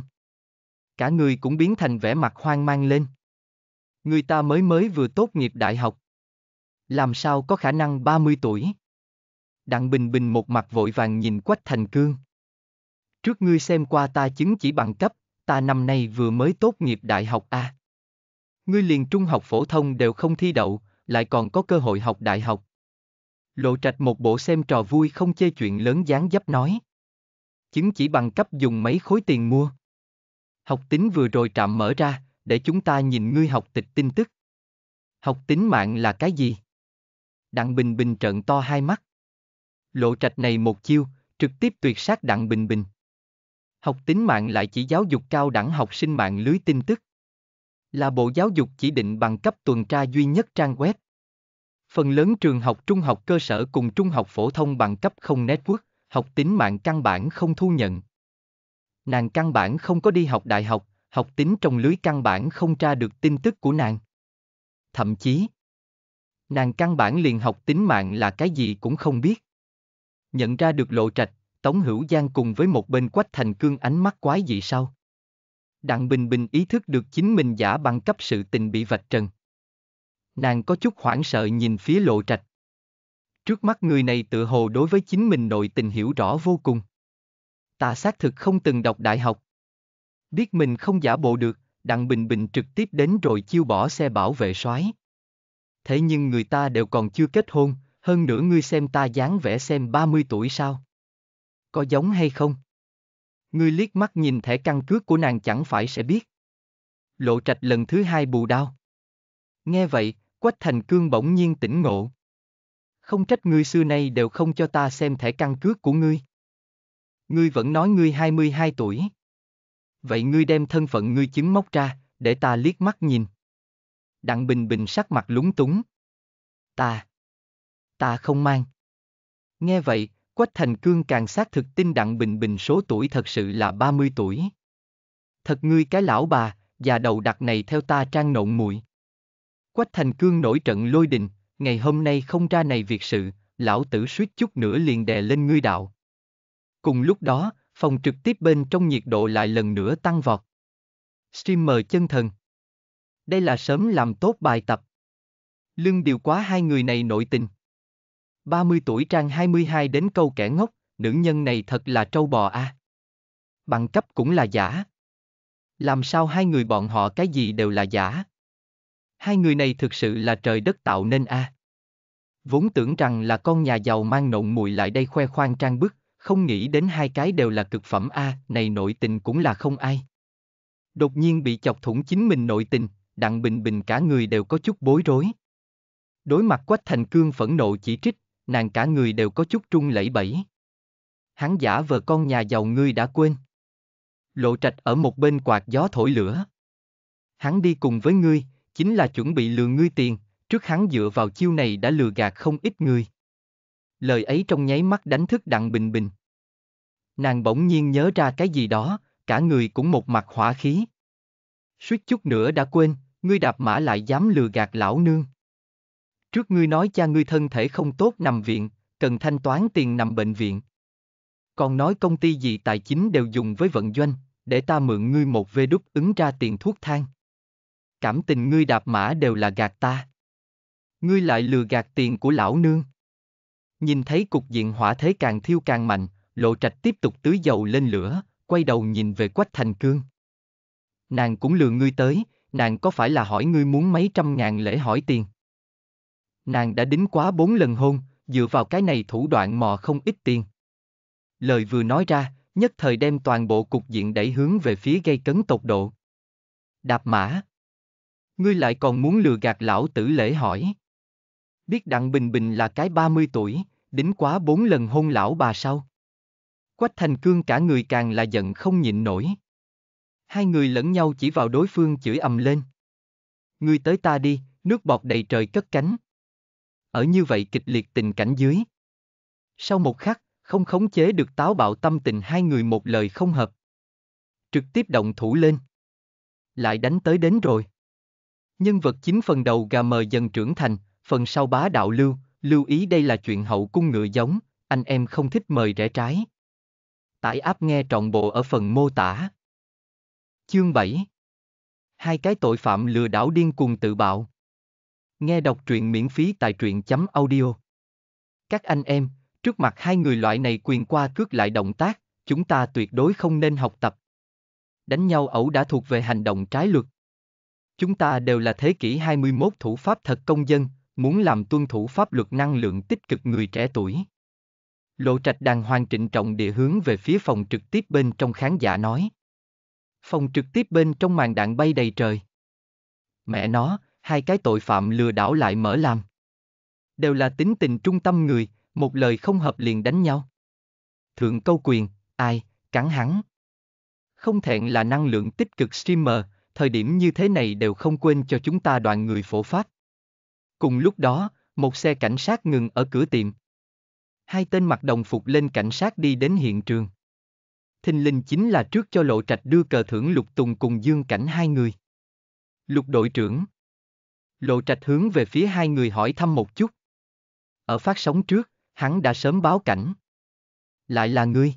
Cả người cũng biến thành vẻ mặt hoang mang lên. Người ta mới mới vừa tốt nghiệp đại học. Làm sao có khả năng 30 tuổi? Đặng Bình Bình một mặt vội vàng nhìn Quách Thành Cương. Trước ngươi xem qua ta chứng chỉ bằng cấp, ta năm nay vừa mới tốt nghiệp đại học A. Ngươi liền trung học phổ thông đều không thi đậu, lại còn có cơ hội học đại học. Lộ trạch một bộ xem trò vui không chê chuyện lớn dáng dấp nói. Chứng chỉ bằng cấp dùng mấy khối tiền mua. Học tính vừa rồi trạm mở ra, để chúng ta nhìn ngươi học tịch tin tức. Học tính mạng là cái gì? Đặng Bình Bình trợn to hai mắt. Lộ trạch này một chiêu, trực tiếp tuyệt sát Đặng Bình Bình. Học tính mạng lại chỉ giáo dục cao đẳng học sinh mạng lưới tin tức. Là bộ giáo dục chỉ định bằng cấp tuần tra duy nhất trang web. Phần lớn trường học trung học cơ sở cùng trung học phổ thông bằng cấp không network, học tính mạng căn bản không thu nhận. Nàng căn bản không có đi học đại học, học tính trong lưới căn bản không tra được tin tức của nàng. Thậm chí, nàng căn bản liền học tính mạng là cái gì cũng không biết. Nhận ra được lộ trạch, Tống Hữu Giang cùng với một bên Quách Thành Cương ánh mắt quái dị sau. Đặng Bình Bình ý thức được chính mình giả bằng cấp sự tình bị vạch trần. Nàng có chút hoảng sợ nhìn phía lộ trạch. Trước mắt người này tự hồ đối với chính mình nội tình hiểu rõ vô cùng. Ta xác thực không từng đọc đại học. Biết mình không giả bộ được, Đặng Bình Bình trực tiếp đến rồi chiêu bỏ xe bảo vệ soái. Thế nhưng người ta đều còn chưa kết hôn, hơn nữa ngươi xem ta dáng vẻ xem 30 tuổi sao? có giống hay không? Ngươi liếc mắt nhìn thẻ căn cước của nàng chẳng phải sẽ biết. Lộ trạch lần thứ hai bù đao. Nghe vậy, Quách Thành Cương bỗng nhiên tỉnh ngộ. Không trách ngươi xưa nay đều không cho ta xem thẻ căn cước của ngươi. Ngươi vẫn nói ngươi 22 tuổi. Vậy ngươi đem thân phận ngươi chứng móc ra, để ta liếc mắt nhìn. Đặng Bình Bình sắc mặt lúng túng. Ta. Ta không mang. Nghe vậy, Quách Thành Cương càng xác thực tin Đặng Bình Bình số tuổi thật sự là 30 tuổi. Thật ngươi cái lão bà, già đầu đặc này theo ta trang nộn muội. Quách Thành Cương nổi trận lôi đình, ngày hôm nay không ra này việc sự, lão tử suýt chút nữa liền đè lên ngươi đạo. Cùng lúc đó, phòng trực tiếp bên trong nhiệt độ lại lần nữa tăng vọt. Streamer chân thần. Đây là sớm làm tốt bài tập. Lương điều quá hai người này nội tình. 30 tuổi trang 22 đến câu kẻ ngốc, nữ nhân này thật là trâu bò a. À. Bằng cấp cũng là giả. Làm sao hai người bọn họ cái gì đều là giả? Hai người này thực sự là trời đất tạo nên a. À. Vốn tưởng rằng là con nhà giàu mang nộn mùi lại đây khoe khoang trang bức, không nghĩ đến hai cái đều là cực phẩm a, à, này nội tình cũng là không ai. Đột nhiên bị chọc thủng chính mình nội tình, Đặng Bình Bình cả người đều có chút bối rối. Đối mặt Quách Thành Cương phẫn nộ chỉ trích, nàng cả người đều có chút trung lẫy bẫy. Hắn giả vờ con nhà giàu ngươi đã quên. Lộ trạch ở một bên quạt gió thổi lửa. Hắn đi cùng với ngươi, chính là chuẩn bị lừa ngươi tiền, trước hắn dựa vào chiêu này đã lừa gạt không ít người. Lời ấy trong nháy mắt đánh thức Đặng Bình Bình. Nàng bỗng nhiên nhớ ra cái gì đó, cả người cũng một mặt hỏa khí. Suýt chút nữa đã quên, ngươi đạp mã lại dám lừa gạt lão nương. Trước ngươi nói cha ngươi thân thể không tốt nằm viện, cần thanh toán tiền nằm bệnh viện. Còn nói công ty gì tài chính đều dùng với vận doanh, để ta mượn ngươi một vê đúc ứng ra tiền thuốc thang. Cảm tình ngươi đạp mã đều là gạt ta. Ngươi lại lừa gạt tiền của lão nương. Nhìn thấy cục diện hỏa thế càng thiêu càng mạnh, lộ trạch tiếp tục tưới dầu lên lửa, quay đầu nhìn về quách thành cương. Nàng cũng lừa ngươi tới, nàng có phải là hỏi ngươi muốn mấy trăm ngàn lễ hỏi tiền? nàng đã đính quá bốn lần hôn, dựa vào cái này thủ đoạn mò không ít tiền. Lời vừa nói ra, nhất thời đem toàn bộ cục diện đẩy hướng về phía gây cấn tột độ. Đạp mã. Ngươi lại còn muốn lừa gạt lão tử lễ hỏi. Biết Đặng Bình Bình là cái 30 tuổi, đính quá bốn lần hôn lão bà sau Quách Thành Cương cả người càng là giận không nhịn nổi. Hai người lẫn nhau chỉ vào đối phương chửi ầm lên. Ngươi tới ta đi, nước bọt đầy trời cất cánh ở như vậy kịch liệt tình cảnh dưới. Sau một khắc, không khống chế được táo bạo tâm tình hai người một lời không hợp. Trực tiếp động thủ lên. Lại đánh tới đến rồi. Nhân vật chính phần đầu gà mờ dần trưởng thành, phần sau bá đạo lưu, lưu ý đây là chuyện hậu cung ngựa giống, anh em không thích mời rẻ trái. Tải áp nghe trọn bộ ở phần mô tả. Chương 7 Hai cái tội phạm lừa đảo điên cuồng tự bạo Nghe đọc truyện miễn phí tại truyện chấm audio. Các anh em, trước mặt hai người loại này quyền qua cước lại động tác, chúng ta tuyệt đối không nên học tập. Đánh nhau ẩu đã thuộc về hành động trái luật. Chúng ta đều là thế kỷ 21 thủ pháp thật công dân, muốn làm tuân thủ pháp luật năng lượng tích cực người trẻ tuổi. Lộ trạch đàng hoàng trịnh trọng địa hướng về phía phòng trực tiếp bên trong khán giả nói. Phòng trực tiếp bên trong màn đạn bay đầy trời. Mẹ nó, hai cái tội phạm lừa đảo lại mở làm. Đều là tính tình trung tâm người, một lời không hợp liền đánh nhau. Thượng câu quyền, ai, cắn hắn. Không thẹn là năng lượng tích cực streamer, thời điểm như thế này đều không quên cho chúng ta đoàn người phổ phát. Cùng lúc đó, một xe cảnh sát ngừng ở cửa tiệm. Hai tên mặc đồng phục lên cảnh sát đi đến hiện trường. Thình linh chính là trước cho lộ trạch đưa cờ thưởng Lục Tùng cùng Dương Cảnh hai người. Lục đội trưởng Lộ Trạch hướng về phía hai người hỏi thăm một chút. Ở phát sóng trước, hắn đã sớm báo cảnh. Lại là ngươi.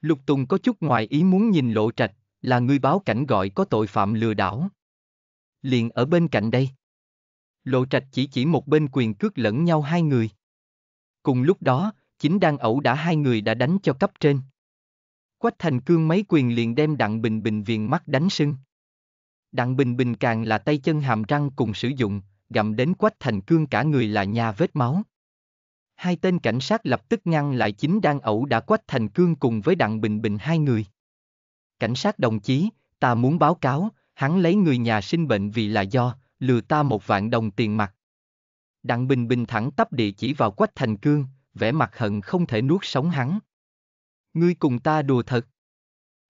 Lục Tùng có chút ngoài ý muốn nhìn Lộ Trạch, là ngươi báo cảnh gọi có tội phạm lừa đảo. Liền ở bên cạnh đây. Lộ Trạch chỉ chỉ một bên quyền cước lẫn nhau hai người. Cùng lúc đó, chính đang ẩu đã hai người đã đánh cho cấp trên. Quách Thành Cương mấy quyền liền đem Đặng Bình Bình viền mắt đánh sưng. Đặng Bình Bình càng là tay chân hàm răng cùng sử dụng, gặm đến quách thành cương cả người là nhà vết máu. Hai tên cảnh sát lập tức ngăn lại chính đang ẩu đã quách thành cương cùng với Đặng Bình Bình hai người. Cảnh sát đồng chí, ta muốn báo cáo, hắn lấy người nhà sinh bệnh vì là do, lừa ta một vạn đồng tiền mặt. Đặng Bình Bình thẳng tắp địa chỉ vào quách thành cương, vẻ mặt hận không thể nuốt sống hắn. Ngươi cùng ta đùa thật.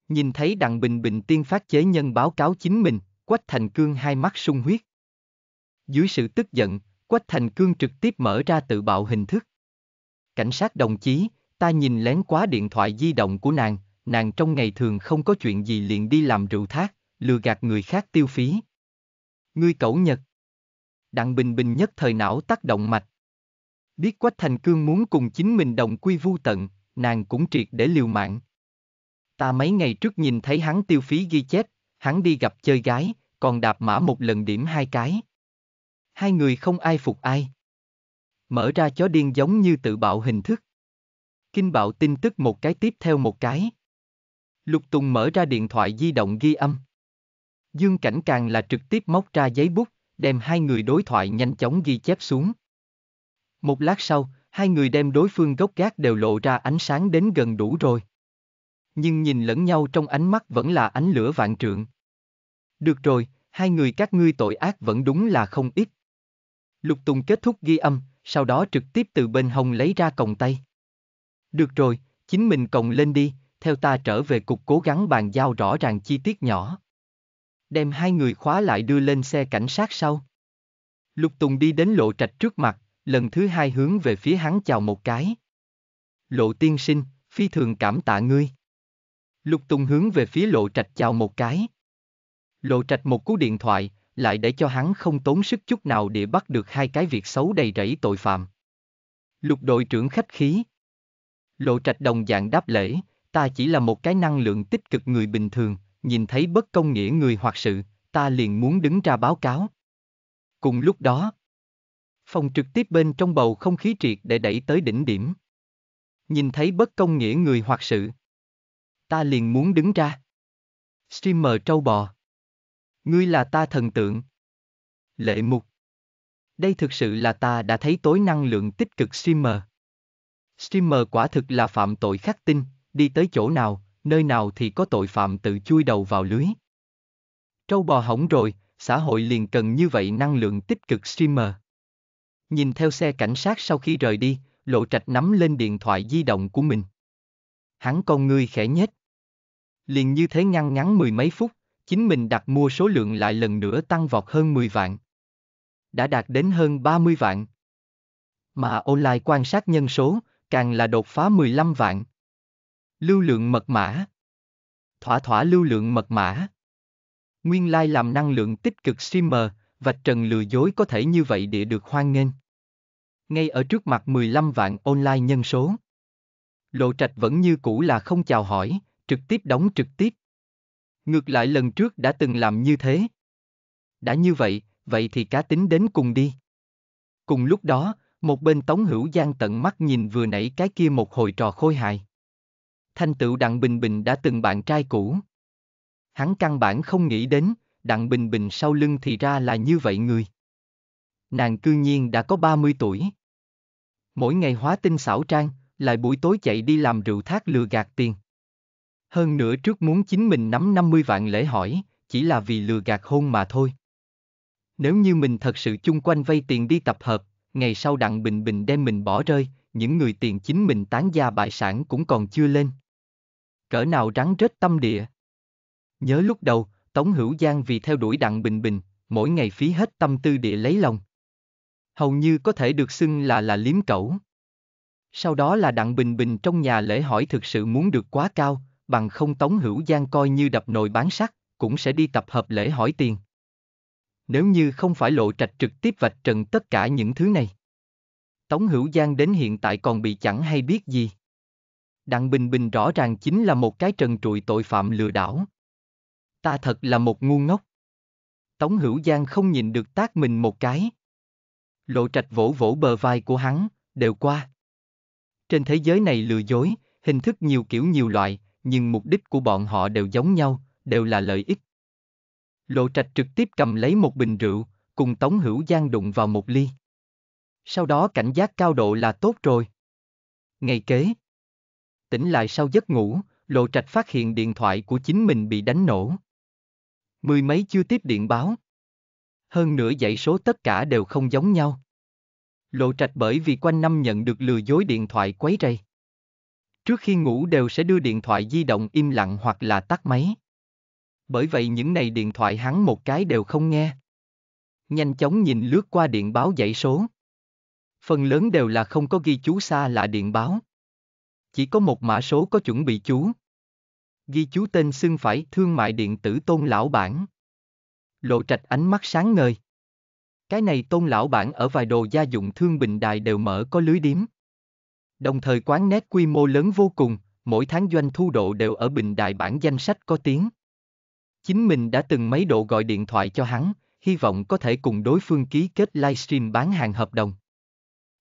Nhìn thấy Đặng Bình Bình tiên phát chế nhân báo cáo chính mình, Quách Thành Cương hai mắt sung huyết. Dưới sự tức giận, Quách Thành Cương trực tiếp mở ra tự bạo hình thức. Cảnh sát đồng chí, ta nhìn lén quá điện thoại di động của nàng, nàng trong ngày thường không có chuyện gì liền đi làm rượu thác, lừa gạt người khác tiêu phí. Ngươi cẩu nhật. Đặng Bình Bình nhất thời não tác động mạch. Biết Quách Thành Cương muốn cùng chính mình đồng quy vu tận, nàng cũng triệt để liều mạng. Ta mấy ngày trước nhìn thấy hắn tiêu phí ghi chép, hắn đi gặp chơi gái, còn đạp mã một lần điểm hai cái. Hai người không ai phục ai. Mở ra chó điên giống như tự bạo hình thức. Kinh bạo tin tức một cái tiếp theo một cái. Lục Tùng mở ra điện thoại di động ghi âm. Dương Cảnh càng là trực tiếp móc ra giấy bút, đem hai người đối thoại nhanh chóng ghi chép xuống. Một lát sau, hai người đem đối phương gốc gác đều lộ ra ánh sáng đến gần đủ rồi. Nhưng nhìn lẫn nhau trong ánh mắt vẫn là ánh lửa vạn trượng. Được rồi, hai người các ngươi tội ác vẫn đúng là không ít. Lục Tùng kết thúc ghi âm, sau đó trực tiếp từ bên hông lấy ra còng tay. Được rồi, chính mình còng lên đi, theo ta trở về cục cố gắng bàn giao rõ ràng chi tiết nhỏ. Đem hai người khóa lại đưa lên xe cảnh sát sau. Lục Tùng đi đến lộ trạch trước mặt, lần thứ hai hướng về phía hắn chào một cái. Lộ tiên sinh, phi thường cảm tạ ngươi. Lục Tùng hướng về phía lộ trạch chào một cái. Lộ trạch một cú điện thoại, lại để cho hắn không tốn sức chút nào để bắt được hai cái việc xấu đầy rẫy tội phạm. Lục đội trưởng khách khí. Lộ trạch đồng dạng đáp lễ, ta chỉ là một cái năng lượng tích cực người bình thường, nhìn thấy bất công nghĩa người hoặc sự, ta liền muốn đứng ra báo cáo. Cùng lúc đó, phòng trực tiếp bên trong bầu không khí triệt để đẩy tới đỉnh điểm. Nhìn thấy bất công nghĩa người hoặc sự, ta liền muốn đứng ra. Streamer trâu bò ngươi là ta thần tượng. Lệ mục. Đây thực sự là ta đã thấy tối năng lượng tích cực streamer. Streamer quả thực là phạm tội khắc tinh, đi tới chỗ nào, nơi nào thì có tội phạm tự chui đầu vào lưới. Trâu bò hỏng rồi, xã hội liền cần như vậy năng lượng tích cực streamer. Nhìn theo xe cảnh sát sau khi rời đi, lộ trạch nắm lên điện thoại di động của mình. Hắn con ngươi khẽ nhếch. Liền như thế ngăn ngắn mười mấy phút, chính mình đặt mua số lượng lại lần nữa tăng vọt hơn 10 vạn. Đã đạt đến hơn 30 vạn. Mà online quan sát nhân số, càng là đột phá 15 vạn. Lưu lượng mật mã. Thỏa thỏa lưu lượng mật mã. Nguyên lai like làm năng lượng tích cực streamer, vạch trần lừa dối có thể như vậy để được hoan nghênh. Ngay ở trước mặt 15 vạn online nhân số. Lộ trạch vẫn như cũ là không chào hỏi, trực tiếp đóng trực tiếp. Ngược lại lần trước đã từng làm như thế. Đã như vậy, vậy thì cá tính đến cùng đi. Cùng lúc đó, một bên Tống Hữu Giang tận mắt nhìn vừa nãy cái kia một hồi trò khôi hài. Thanh tựu Đặng Bình Bình đã từng bạn trai cũ. Hắn căn bản không nghĩ đến, Đặng Bình Bình sau lưng thì ra là như vậy người. Nàng cư nhiên đã có 30 tuổi. Mỗi ngày hóa tinh xảo trang, lại buổi tối chạy đi làm rượu thác lừa gạt tiền hơn nữa trước muốn chính mình nắm 50 vạn lễ hỏi, chỉ là vì lừa gạt hôn mà thôi. Nếu như mình thật sự chung quanh vay tiền đi tập hợp, ngày sau Đặng Bình Bình đem mình bỏ rơi, những người tiền chính mình tán gia bại sản cũng còn chưa lên. Cỡ nào rắn rết tâm địa. Nhớ lúc đầu, Tống Hữu Giang vì theo đuổi Đặng Bình Bình, mỗi ngày phí hết tâm tư địa lấy lòng. Hầu như có thể được xưng là là liếm cẩu. Sau đó là Đặng Bình Bình trong nhà lễ hỏi thực sự muốn được quá cao, bằng không Tống Hữu Giang coi như đập nồi bán sắt, cũng sẽ đi tập hợp lễ hỏi tiền. Nếu như không phải lộ trạch trực tiếp vạch trần tất cả những thứ này. Tống Hữu Giang đến hiện tại còn bị chẳng hay biết gì. Đặng Bình Bình rõ ràng chính là một cái trần trụi tội phạm lừa đảo. Ta thật là một ngu ngốc. Tống Hữu Giang không nhìn được tác mình một cái. Lộ trạch vỗ vỗ bờ vai của hắn, đều qua. Trên thế giới này lừa dối, hình thức nhiều kiểu nhiều loại, nhưng mục đích của bọn họ đều giống nhau, đều là lợi ích. Lộ trạch trực tiếp cầm lấy một bình rượu, cùng Tống Hữu Giang đụng vào một ly. Sau đó cảnh giác cao độ là tốt rồi. Ngày kế, tỉnh lại sau giấc ngủ, Lộ Trạch phát hiện điện thoại của chính mình bị đánh nổ. Mười mấy chưa tiếp điện báo. Hơn nửa dãy số tất cả đều không giống nhau. Lộ Trạch bởi vì quanh năm nhận được lừa dối điện thoại quấy rầy. Trước khi ngủ đều sẽ đưa điện thoại di động im lặng hoặc là tắt máy. Bởi vậy những này điện thoại hắn một cái đều không nghe. Nhanh chóng nhìn lướt qua điện báo dãy số. Phần lớn đều là không có ghi chú xa lạ điện báo. Chỉ có một mã số có chuẩn bị chú. Ghi chú tên xưng phải thương mại điện tử tôn lão bản. Lộ trạch ánh mắt sáng ngời. Cái này tôn lão bản ở vài đồ gia dụng thương bình đài đều mở có lưới điếm. Đồng thời quán nét quy mô lớn vô cùng, mỗi tháng doanh thu độ đều ở bình đại bản danh sách có tiếng. Chính mình đã từng mấy độ gọi điện thoại cho hắn, hy vọng có thể cùng đối phương ký kết livestream bán hàng hợp đồng.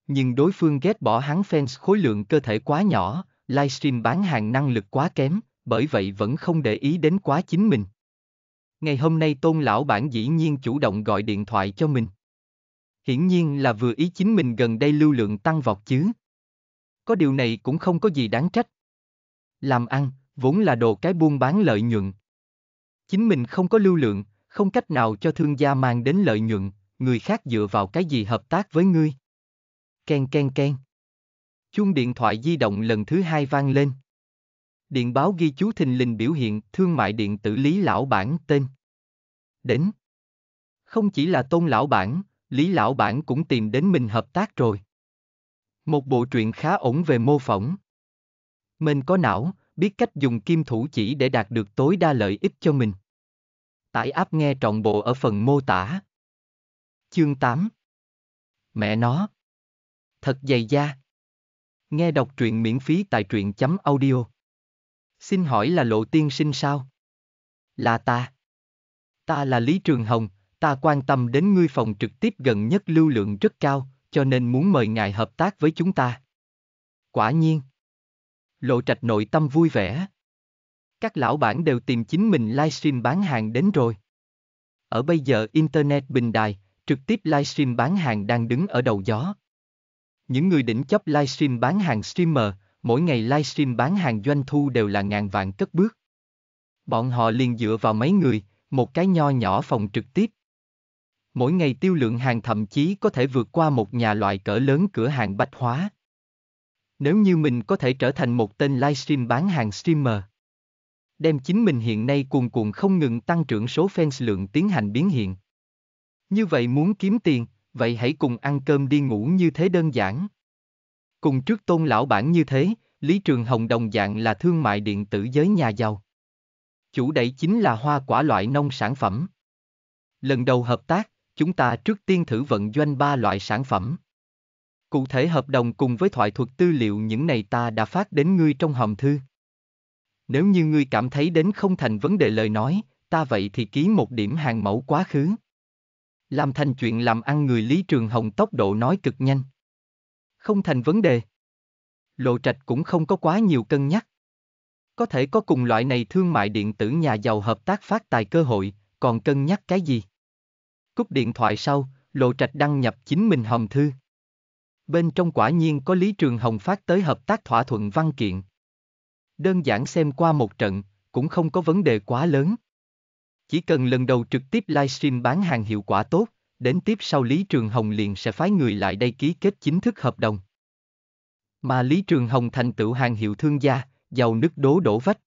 Nhưng đối phương ghét bỏ hắn fans khối lượng cơ thể quá nhỏ, livestream bán hàng năng lực quá kém, bởi vậy vẫn không để ý đến quá chính mình. Ngày hôm nay tôn lão bản dĩ nhiên chủ động gọi điện thoại cho mình. Hiển nhiên là vừa ý chính mình gần đây lưu lượng tăng vọt chứ có điều này cũng không có gì đáng trách. Làm ăn, vốn là đồ cái buôn bán lợi nhuận. Chính mình không có lưu lượng, không cách nào cho thương gia mang đến lợi nhuận, người khác dựa vào cái gì hợp tác với ngươi. Ken ken ken. Chuông điện thoại di động lần thứ hai vang lên. Điện báo ghi chú thình lình biểu hiện thương mại điện tử Lý Lão Bản tên. Đến. Không chỉ là tôn lão bản, Lý Lão Bản cũng tìm đến mình hợp tác rồi. Một bộ truyện khá ổn về mô phỏng. Mình có não, biết cách dùng kim thủ chỉ để đạt được tối đa lợi ích cho mình. Tải áp nghe trọn bộ ở phần mô tả. Chương 8 Mẹ nó Thật dày da Nghe đọc truyện miễn phí tại truyện chấm audio Xin hỏi là lộ tiên sinh sao? Là ta Ta là Lý Trường Hồng, ta quan tâm đến ngươi phòng trực tiếp gần nhất lưu lượng rất cao, cho nên muốn mời ngài hợp tác với chúng ta. Quả nhiên. Lộ trạch nội tâm vui vẻ. Các lão bản đều tìm chính mình livestream bán hàng đến rồi. Ở bây giờ Internet bình đài, trực tiếp livestream bán hàng đang đứng ở đầu gió. Những người đỉnh chấp livestream bán hàng streamer, mỗi ngày livestream bán hàng doanh thu đều là ngàn vạn cất bước. Bọn họ liền dựa vào mấy người, một cái nho nhỏ phòng trực tiếp, mỗi ngày tiêu lượng hàng thậm chí có thể vượt qua một nhà loại cỡ lớn cửa hàng bách hóa. Nếu như mình có thể trở thành một tên livestream bán hàng streamer, đem chính mình hiện nay cuồn cuộn không ngừng tăng trưởng số fans lượng tiến hành biến hiện. Như vậy muốn kiếm tiền, vậy hãy cùng ăn cơm đi ngủ như thế đơn giản. Cùng trước tôn lão bản như thế, Lý Trường Hồng đồng dạng là thương mại điện tử giới nhà giàu. Chủ đẩy chính là hoa quả loại nông sản phẩm. Lần đầu hợp tác, chúng ta trước tiên thử vận doanh ba loại sản phẩm. Cụ thể hợp đồng cùng với thoại thuật tư liệu những này ta đã phát đến ngươi trong hòm thư. Nếu như ngươi cảm thấy đến không thành vấn đề lời nói, ta vậy thì ký một điểm hàng mẫu quá khứ. Làm thành chuyện làm ăn người Lý Trường Hồng tốc độ nói cực nhanh. Không thành vấn đề. Lộ trạch cũng không có quá nhiều cân nhắc. Có thể có cùng loại này thương mại điện tử nhà giàu hợp tác phát tài cơ hội, còn cân nhắc cái gì? Cúp điện thoại sau, Lộ Trạch đăng nhập chính mình hồng thư. Bên trong quả nhiên có Lý Trường Hồng phát tới hợp tác thỏa thuận văn kiện. Đơn giản xem qua một trận, cũng không có vấn đề quá lớn. Chỉ cần lần đầu trực tiếp livestream bán hàng hiệu quả tốt, đến tiếp sau Lý Trường Hồng liền sẽ phái người lại đây ký kết chính thức hợp đồng. Mà Lý Trường Hồng thành tựu hàng hiệu thương gia, giàu nứt đố đổ vách.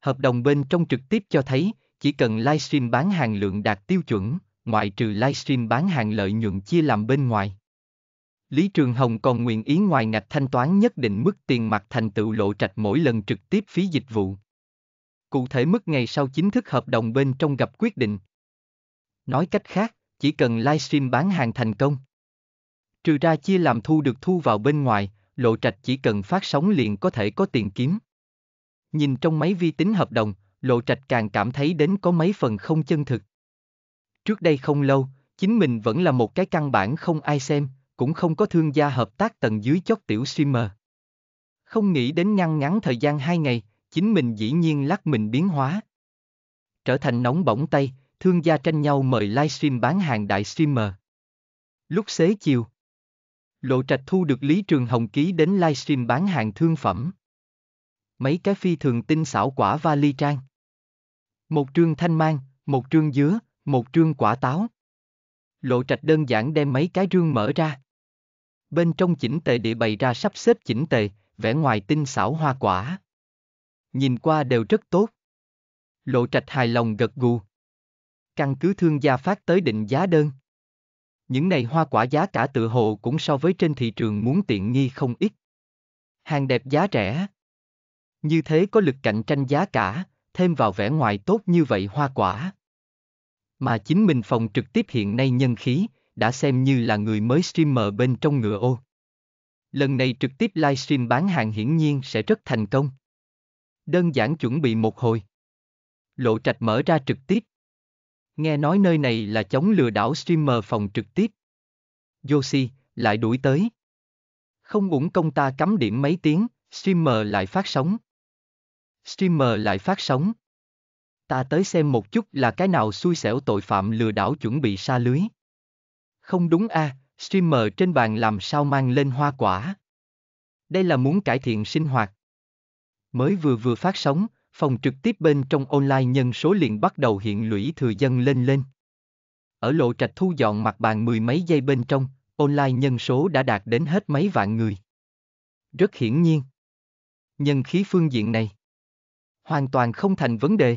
Hợp đồng bên trong trực tiếp cho thấy, chỉ cần livestream bán hàng lượng đạt tiêu chuẩn, ngoại trừ livestream bán hàng lợi nhuận chia làm bên ngoài. Lý Trường Hồng còn nguyện ý ngoài ngạch thanh toán nhất định mức tiền mặt thành tựu lộ trạch mỗi lần trực tiếp phí dịch vụ. Cụ thể mức ngày sau chính thức hợp đồng bên trong gặp quyết định. Nói cách khác, chỉ cần livestream bán hàng thành công. Trừ ra chia làm thu được thu vào bên ngoài, lộ trạch chỉ cần phát sóng liền có thể có tiền kiếm. Nhìn trong máy vi tính hợp đồng, lộ trạch càng cảm thấy đến có mấy phần không chân thực. Trước đây không lâu, chính mình vẫn là một cái căn bản không ai xem, cũng không có thương gia hợp tác tầng dưới chót tiểu streamer. Không nghĩ đến ngăn ngắn thời gian hai ngày, chính mình dĩ nhiên lắc mình biến hóa. Trở thành nóng bỏng tay, thương gia tranh nhau mời livestream bán hàng đại streamer. Lúc xế chiều, Lộ Trạch thu được Lý Trường Hồng ký đến livestream bán hàng thương phẩm. Mấy cái phi thường tinh xảo quả vali trang. Một trương thanh mang, một trương dứa, một trương quả táo. Lộ trạch đơn giản đem mấy cái rương mở ra. Bên trong chỉnh tề địa bày ra sắp xếp chỉnh tề, vẻ ngoài tinh xảo hoa quả. Nhìn qua đều rất tốt. Lộ trạch hài lòng gật gù. Căn cứ thương gia phát tới định giá đơn. Những này hoa quả giá cả tự hồ cũng so với trên thị trường muốn tiện nghi không ít. Hàng đẹp giá rẻ. Như thế có lực cạnh tranh giá cả, thêm vào vẻ ngoài tốt như vậy hoa quả. Mà chính mình phòng trực tiếp hiện nay nhân khí, đã xem như là người mới streamer bên trong ngựa ô. Lần này trực tiếp livestream bán hàng hiển nhiên sẽ rất thành công. Đơn giản chuẩn bị một hồi. Lộ trạch mở ra trực tiếp. Nghe nói nơi này là chống lừa đảo streamer phòng trực tiếp. Yoshi, lại đuổi tới. Không uổng công ta cắm điểm mấy tiếng, streamer lại phát sóng. Streamer lại phát sóng. Ta tới xem một chút là cái nào xui xẻo tội phạm lừa đảo chuẩn bị xa lưới. Không đúng a, à, streamer trên bàn làm sao mang lên hoa quả. Đây là muốn cải thiện sinh hoạt. Mới vừa vừa phát sóng, phòng trực tiếp bên trong online nhân số liền bắt đầu hiện lũy thừa dân lên lên. Ở lộ trạch thu dọn mặt bàn mười mấy giây bên trong, online nhân số đã đạt đến hết mấy vạn người. Rất hiển nhiên. Nhân khí phương diện này. Hoàn toàn không thành vấn đề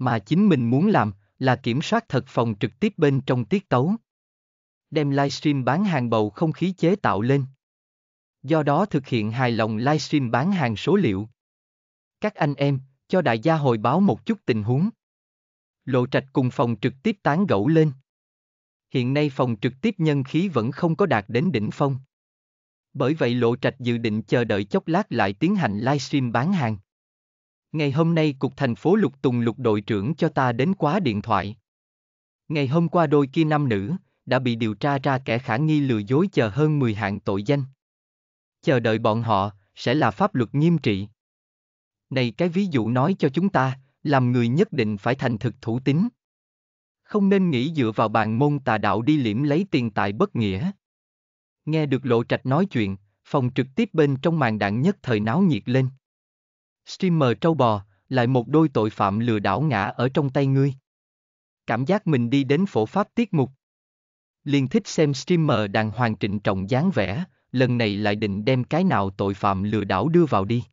mà chính mình muốn làm là kiểm soát thật phòng trực tiếp bên trong tiết tấu. Đem livestream bán hàng bầu không khí chế tạo lên. Do đó thực hiện hài lòng livestream bán hàng số liệu. Các anh em, cho đại gia hồi báo một chút tình huống. Lộ trạch cùng phòng trực tiếp tán gẫu lên. Hiện nay phòng trực tiếp nhân khí vẫn không có đạt đến đỉnh phong. Bởi vậy lộ trạch dự định chờ đợi chốc lát lại tiến hành livestream bán hàng. Ngày hôm nay cục thành phố Lục Tùng Lục đội trưởng cho ta đến quá điện thoại. Ngày hôm qua đôi kia nam nữ, đã bị điều tra ra kẻ khả nghi lừa dối chờ hơn 10 hạng tội danh. Chờ đợi bọn họ, sẽ là pháp luật nghiêm trị. Này cái ví dụ nói cho chúng ta, làm người nhất định phải thành thực thủ tính. Không nên nghĩ dựa vào bàn môn tà đạo đi liễm lấy tiền tài bất nghĩa. Nghe được lộ trạch nói chuyện, phòng trực tiếp bên trong màn đạn nhất thời náo nhiệt lên. Streamer trâu bò, lại một đôi tội phạm lừa đảo ngã ở trong tay ngươi. Cảm giác mình đi đến phổ pháp tiết mục. Liên thích xem streamer đàng hoàng trịnh trọng dáng vẻ, lần này lại định đem cái nào tội phạm lừa đảo đưa vào đi.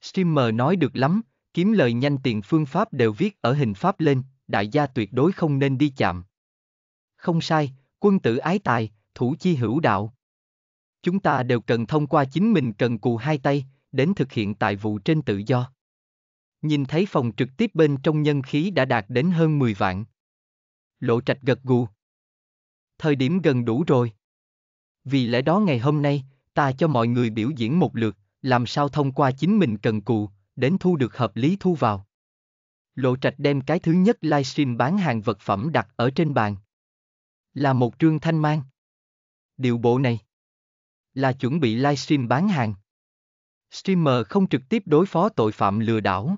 Streamer nói được lắm, kiếm lời nhanh tiền phương pháp đều viết ở hình pháp lên, đại gia tuyệt đối không nên đi chạm. Không sai, quân tử ái tài, thủ chi hữu đạo. Chúng ta đều cần thông qua chính mình cần cù hai tay, đến thực hiện tại vụ trên tự do. Nhìn thấy phòng trực tiếp bên trong nhân khí đã đạt đến hơn 10 vạn. Lộ trạch gật gù. Thời điểm gần đủ rồi. Vì lẽ đó ngày hôm nay, ta cho mọi người biểu diễn một lượt, làm sao thông qua chính mình cần cù, đến thu được hợp lý thu vào. Lộ trạch đem cái thứ nhất livestream bán hàng vật phẩm đặt ở trên bàn. Là một trương thanh mang. Điều bộ này là chuẩn bị livestream bán hàng. Streamer không trực tiếp đối phó tội phạm lừa đảo.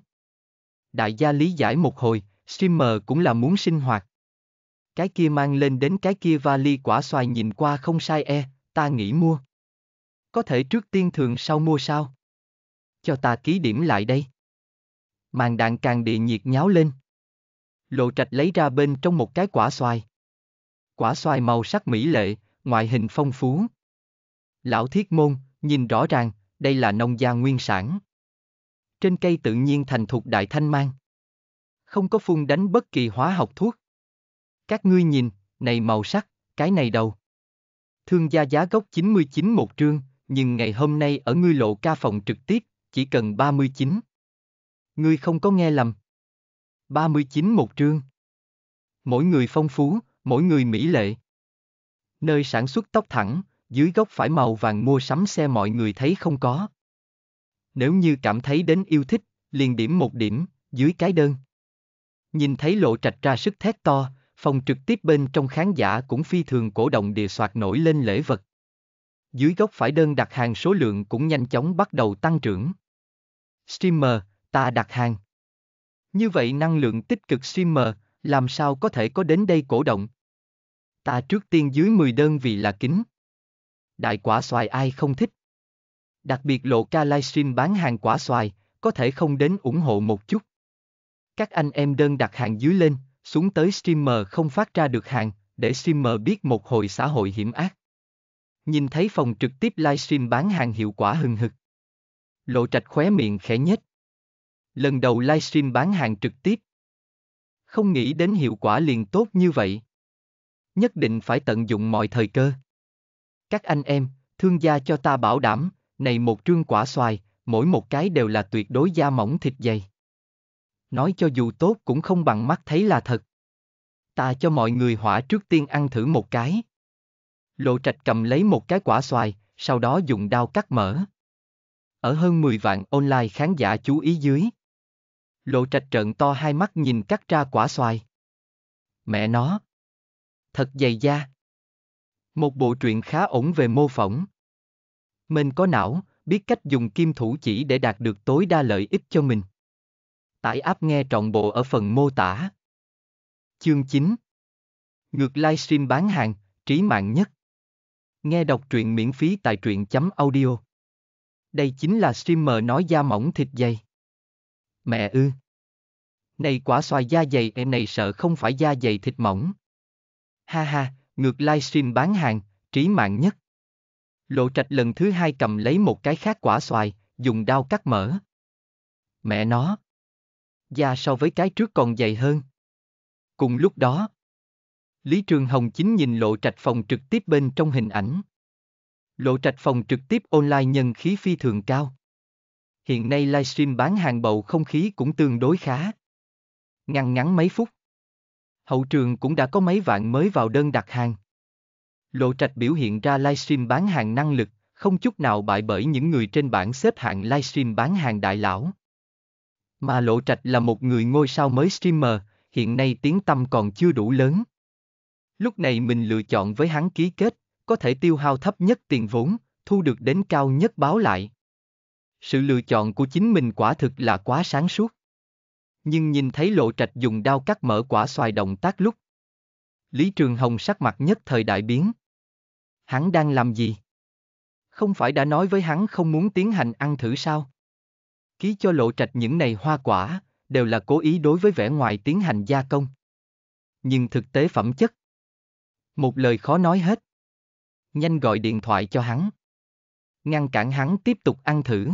Đại gia lý giải một hồi, streamer cũng là muốn sinh hoạt. Cái kia mang lên đến cái kia vali quả xoài nhìn qua không sai e, ta nghĩ mua. Có thể trước tiên thường sau mua sao? Cho ta ký điểm lại đây. Màn đạn càng địa nhiệt nháo lên. Lộ trạch lấy ra bên trong một cái quả xoài. Quả xoài màu sắc mỹ lệ, ngoại hình phong phú. Lão thiết môn, nhìn rõ ràng, đây là nông gia nguyên sản. Trên cây tự nhiên thành thuộc đại thanh mang. Không có phun đánh bất kỳ hóa học thuốc. Các ngươi nhìn, này màu sắc, cái này đâu. Thương gia giá gốc 99 một trương, nhưng ngày hôm nay ở ngươi lộ ca phòng trực tiếp, chỉ cần 39. Ngươi không có nghe lầm. 39 một trương. Mỗi người phong phú, mỗi người mỹ lệ. Nơi sản xuất tóc thẳng, dưới góc phải màu vàng mua sắm xe mọi người thấy không có. Nếu như cảm thấy đến yêu thích, liền điểm một điểm, dưới cái đơn. Nhìn thấy lộ trạch ra sức thét to, phòng trực tiếp bên trong khán giả cũng phi thường cổ động địa soạt nổi lên lễ vật. Dưới góc phải đơn đặt hàng số lượng cũng nhanh chóng bắt đầu tăng trưởng. Streamer, ta đặt hàng. Như vậy năng lượng tích cực streamer, làm sao có thể có đến đây cổ động? Ta trước tiên dưới 10 đơn vì là kính đại quả xoài ai không thích. Đặc biệt lộ ca livestream bán hàng quả xoài, có thể không đến ủng hộ một chút. Các anh em đơn đặt hàng dưới lên, xuống tới streamer không phát ra được hàng, để streamer biết một hồi xã hội hiểm ác. Nhìn thấy phòng trực tiếp livestream bán hàng hiệu quả hừng hực. Lộ trạch khóe miệng khẽ nhếch. Lần đầu livestream bán hàng trực tiếp. Không nghĩ đến hiệu quả liền tốt như vậy. Nhất định phải tận dụng mọi thời cơ. Các anh em, thương gia cho ta bảo đảm, này một trương quả xoài, mỗi một cái đều là tuyệt đối da mỏng thịt dày. Nói cho dù tốt cũng không bằng mắt thấy là thật. Ta cho mọi người hỏa trước tiên ăn thử một cái. Lộ trạch cầm lấy một cái quả xoài, sau đó dùng dao cắt mở. Ở hơn 10 vạn online khán giả chú ý dưới. Lộ trạch trợn to hai mắt nhìn cắt ra quả xoài. Mẹ nó. Thật dày da. Một bộ truyện khá ổn về mô phỏng. Mình có não, biết cách dùng kim thủ chỉ để đạt được tối đa lợi ích cho mình. Tải app nghe trọn bộ ở phần mô tả. Chương 9 Ngược livestream bán hàng, trí mạng nhất. Nghe đọc truyện miễn phí tại truyện.audio. chấm Đây chính là streamer nói da mỏng thịt dày. Mẹ ư. Này quả xoài da dày em này sợ không phải da dày thịt mỏng. Ha ha, ngược livestream bán hàng, trí mạng nhất. Lộ trạch lần thứ hai cầm lấy một cái khác quả xoài, dùng dao cắt mở. Mẹ nó. Da so với cái trước còn dày hơn. Cùng lúc đó, Lý Trường Hồng chính nhìn lộ trạch phòng trực tiếp bên trong hình ảnh. Lộ trạch phòng trực tiếp online nhân khí phi thường cao. Hiện nay livestream bán hàng bầu không khí cũng tương đối khá. Ngăn ngắn mấy phút, Hậu trường cũng đã có mấy vạn mới vào đơn đặt hàng. Lộ Trạch biểu hiện ra livestream bán hàng năng lực, không chút nào bại bởi những người trên bảng xếp hạng livestream bán hàng đại lão. Mà Lộ Trạch là một người ngôi sao mới streamer, hiện nay tiếng tâm còn chưa đủ lớn. Lúc này mình lựa chọn với hắn ký kết, có thể tiêu hao thấp nhất tiền vốn, thu được đến cao nhất báo lại. Sự lựa chọn của chính mình quả thực là quá sáng suốt nhưng nhìn thấy lộ trạch dùng đao cắt mở quả xoài động tác lúc. Lý Trường Hồng sắc mặt nhất thời đại biến. Hắn đang làm gì? Không phải đã nói với hắn không muốn tiến hành ăn thử sao? Ký cho lộ trạch những này hoa quả, đều là cố ý đối với vẻ ngoài tiến hành gia công. Nhưng thực tế phẩm chất. Một lời khó nói hết. Nhanh gọi điện thoại cho hắn. Ngăn cản hắn tiếp tục ăn thử.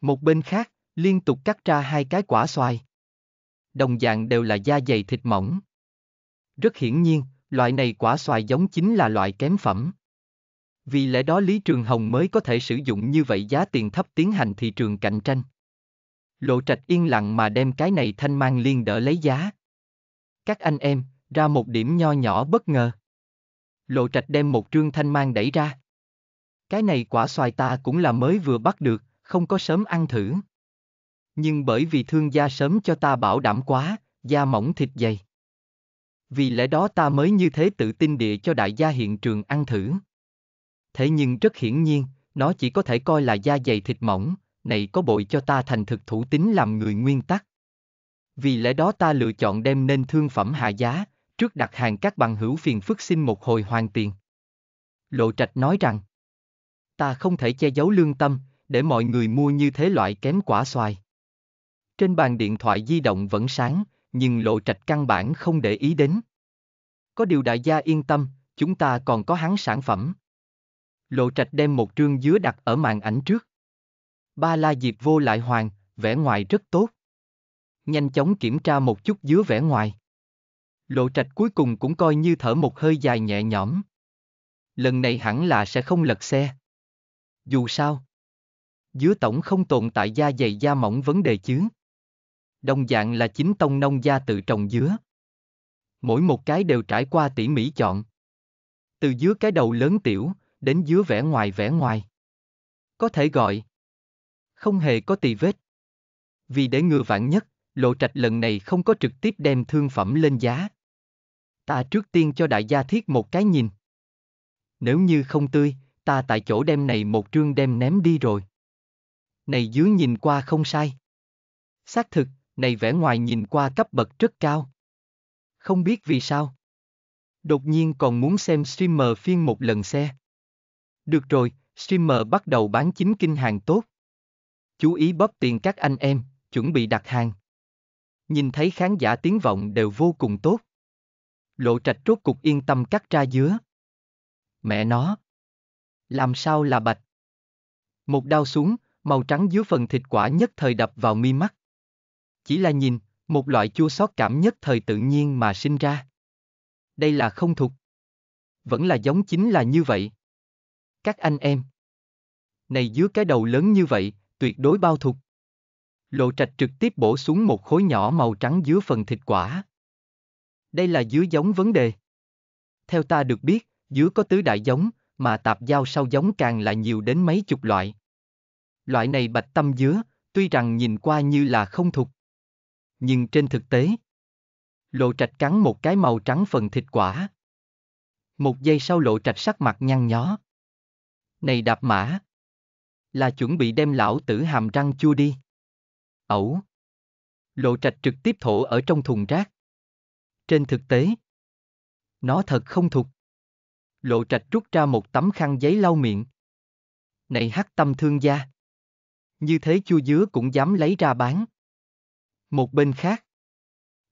Một bên khác, liên tục cắt ra hai cái quả xoài. Đồng dạng đều là da dày thịt mỏng. Rất hiển nhiên, loại này quả xoài giống chính là loại kém phẩm. Vì lẽ đó Lý Trường Hồng mới có thể sử dụng như vậy giá tiền thấp tiến hành thị trường cạnh tranh. Lộ trạch yên lặng mà đem cái này thanh mang liên đỡ lấy giá. Các anh em, ra một điểm nho nhỏ bất ngờ. Lộ trạch đem một trương thanh mang đẩy ra. Cái này quả xoài ta cũng là mới vừa bắt được, không có sớm ăn thử. Nhưng bởi vì thương gia sớm cho ta bảo đảm quá, da mỏng thịt dày. Vì lẽ đó ta mới như thế tự tin địa cho đại gia hiện trường ăn thử. Thế nhưng rất hiển nhiên, nó chỉ có thể coi là da dày thịt mỏng, này có bội cho ta thành thực thủ tính làm người nguyên tắc. Vì lẽ đó ta lựa chọn đem nên thương phẩm hạ giá, trước đặt hàng các bằng hữu phiền phức xin một hồi hoàn tiền. Lộ Trạch nói rằng, ta không thể che giấu lương tâm, để mọi người mua như thế loại kém quả xoài. Trên bàn điện thoại di động vẫn sáng, nhưng lộ trạch căn bản không để ý đến. Có điều đại gia yên tâm, chúng ta còn có hắn sản phẩm. Lộ trạch đem một trương dứa đặt ở màn ảnh trước. Ba la diệp vô lại hoàng, vẻ ngoài rất tốt. Nhanh chóng kiểm tra một chút dứa vẻ ngoài. Lộ trạch cuối cùng cũng coi như thở một hơi dài nhẹ nhõm. Lần này hẳn là sẽ không lật xe. Dù sao, dứa tổng không tồn tại da dày da mỏng vấn đề chứ đồng dạng là chính tông nông gia tự trồng dứa. Mỗi một cái đều trải qua tỉ mỉ chọn. Từ dứa cái đầu lớn tiểu, đến dứa vẻ ngoài vẻ ngoài. Có thể gọi. Không hề có tì vết. Vì để ngừa vạn nhất, lộ trạch lần này không có trực tiếp đem thương phẩm lên giá. Ta trước tiên cho đại gia thiết một cái nhìn. Nếu như không tươi, ta tại chỗ đem này một trương đem ném đi rồi. Này dứa nhìn qua không sai. Xác thực, này vẻ ngoài nhìn qua cấp bậc rất cao. Không biết vì sao. Đột nhiên còn muốn xem streamer phiên một lần xe. Được rồi, streamer bắt đầu bán chính kinh hàng tốt. Chú ý bóp tiền các anh em, chuẩn bị đặt hàng. Nhìn thấy khán giả tiếng vọng đều vô cùng tốt. Lộ trạch rốt cục yên tâm cắt ra dứa. Mẹ nó. Làm sao là bạch? Một đau xuống, màu trắng dưới phần thịt quả nhất thời đập vào mi mắt chỉ là nhìn, một loại chua xót cảm nhất thời tự nhiên mà sinh ra. Đây là không thuộc. Vẫn là giống chính là như vậy. Các anh em. Này dưới cái đầu lớn như vậy, tuyệt đối bao thuộc. Lộ trạch trực tiếp bổ xuống một khối nhỏ màu trắng dưới phần thịt quả. Đây là dứa giống vấn đề. Theo ta được biết, dứa có tứ đại giống, mà tạp giao sau giống càng là nhiều đến mấy chục loại. Loại này bạch tâm dứa, tuy rằng nhìn qua như là không thuộc nhưng trên thực tế. Lộ trạch cắn một cái màu trắng phần thịt quả. Một giây sau lộ trạch sắc mặt nhăn nhó. Này đạp mã. Là chuẩn bị đem lão tử hàm răng chua đi. Ẩu. Lộ trạch trực tiếp thổ ở trong thùng rác. Trên thực tế. Nó thật không thục. Lộ trạch rút ra một tấm khăn giấy lau miệng. Này hắc tâm thương gia. Như thế chua dứa cũng dám lấy ra bán. Một bên khác,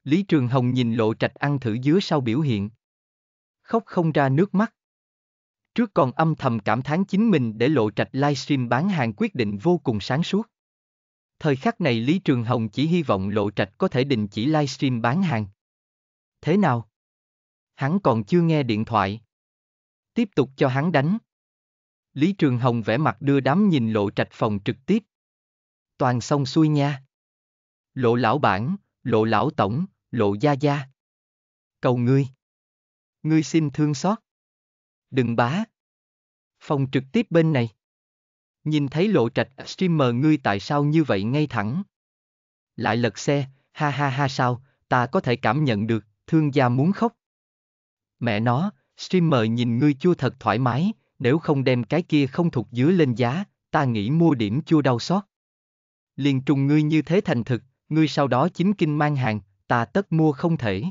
Lý Trường Hồng nhìn lộ trạch ăn thử dứa sau biểu hiện. Khóc không ra nước mắt. Trước còn âm thầm cảm thán chính mình để lộ trạch livestream bán hàng quyết định vô cùng sáng suốt. Thời khắc này Lý Trường Hồng chỉ hy vọng lộ trạch có thể đình chỉ livestream bán hàng. Thế nào? Hắn còn chưa nghe điện thoại. Tiếp tục cho hắn đánh. Lý Trường Hồng vẽ mặt đưa đám nhìn lộ trạch phòng trực tiếp. Toàn xong xuôi nha lộ lão bản, lộ lão tổng, lộ gia gia. Cầu ngươi. Ngươi xin thương xót. Đừng bá. Phòng trực tiếp bên này. Nhìn thấy lộ trạch streamer ngươi tại sao như vậy ngay thẳng. Lại lật xe, ha ha ha sao, ta có thể cảm nhận được, thương gia muốn khóc. Mẹ nó, streamer nhìn ngươi chua thật thoải mái, nếu không đem cái kia không thuộc dứa lên giá, ta nghĩ mua điểm chua đau xót. Liền trùng ngươi như thế thành thực, ngươi sau đó chính kinh mang hàng, ta tất mua không thể.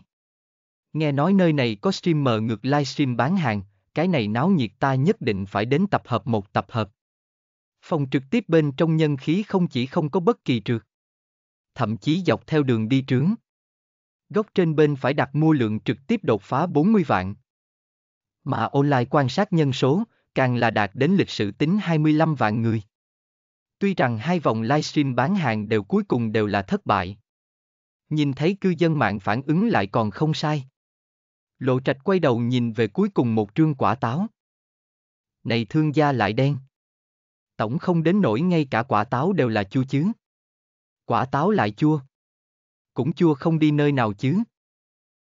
Nghe nói nơi này có streamer ngược livestream bán hàng, cái này náo nhiệt ta nhất định phải đến tập hợp một tập hợp. Phòng trực tiếp bên trong nhân khí không chỉ không có bất kỳ trượt, thậm chí dọc theo đường đi trướng. Góc trên bên phải đặt mua lượng trực tiếp đột phá 40 vạn. Mà online quan sát nhân số, càng là đạt đến lịch sử tính 25 vạn người. Tuy rằng hai vòng livestream bán hàng đều cuối cùng đều là thất bại. Nhìn thấy cư dân mạng phản ứng lại còn không sai. Lộ trạch quay đầu nhìn về cuối cùng một trương quả táo. Này thương gia lại đen. Tổng không đến nổi ngay cả quả táo đều là chua chứ. Quả táo lại chua. Cũng chua không đi nơi nào chứ.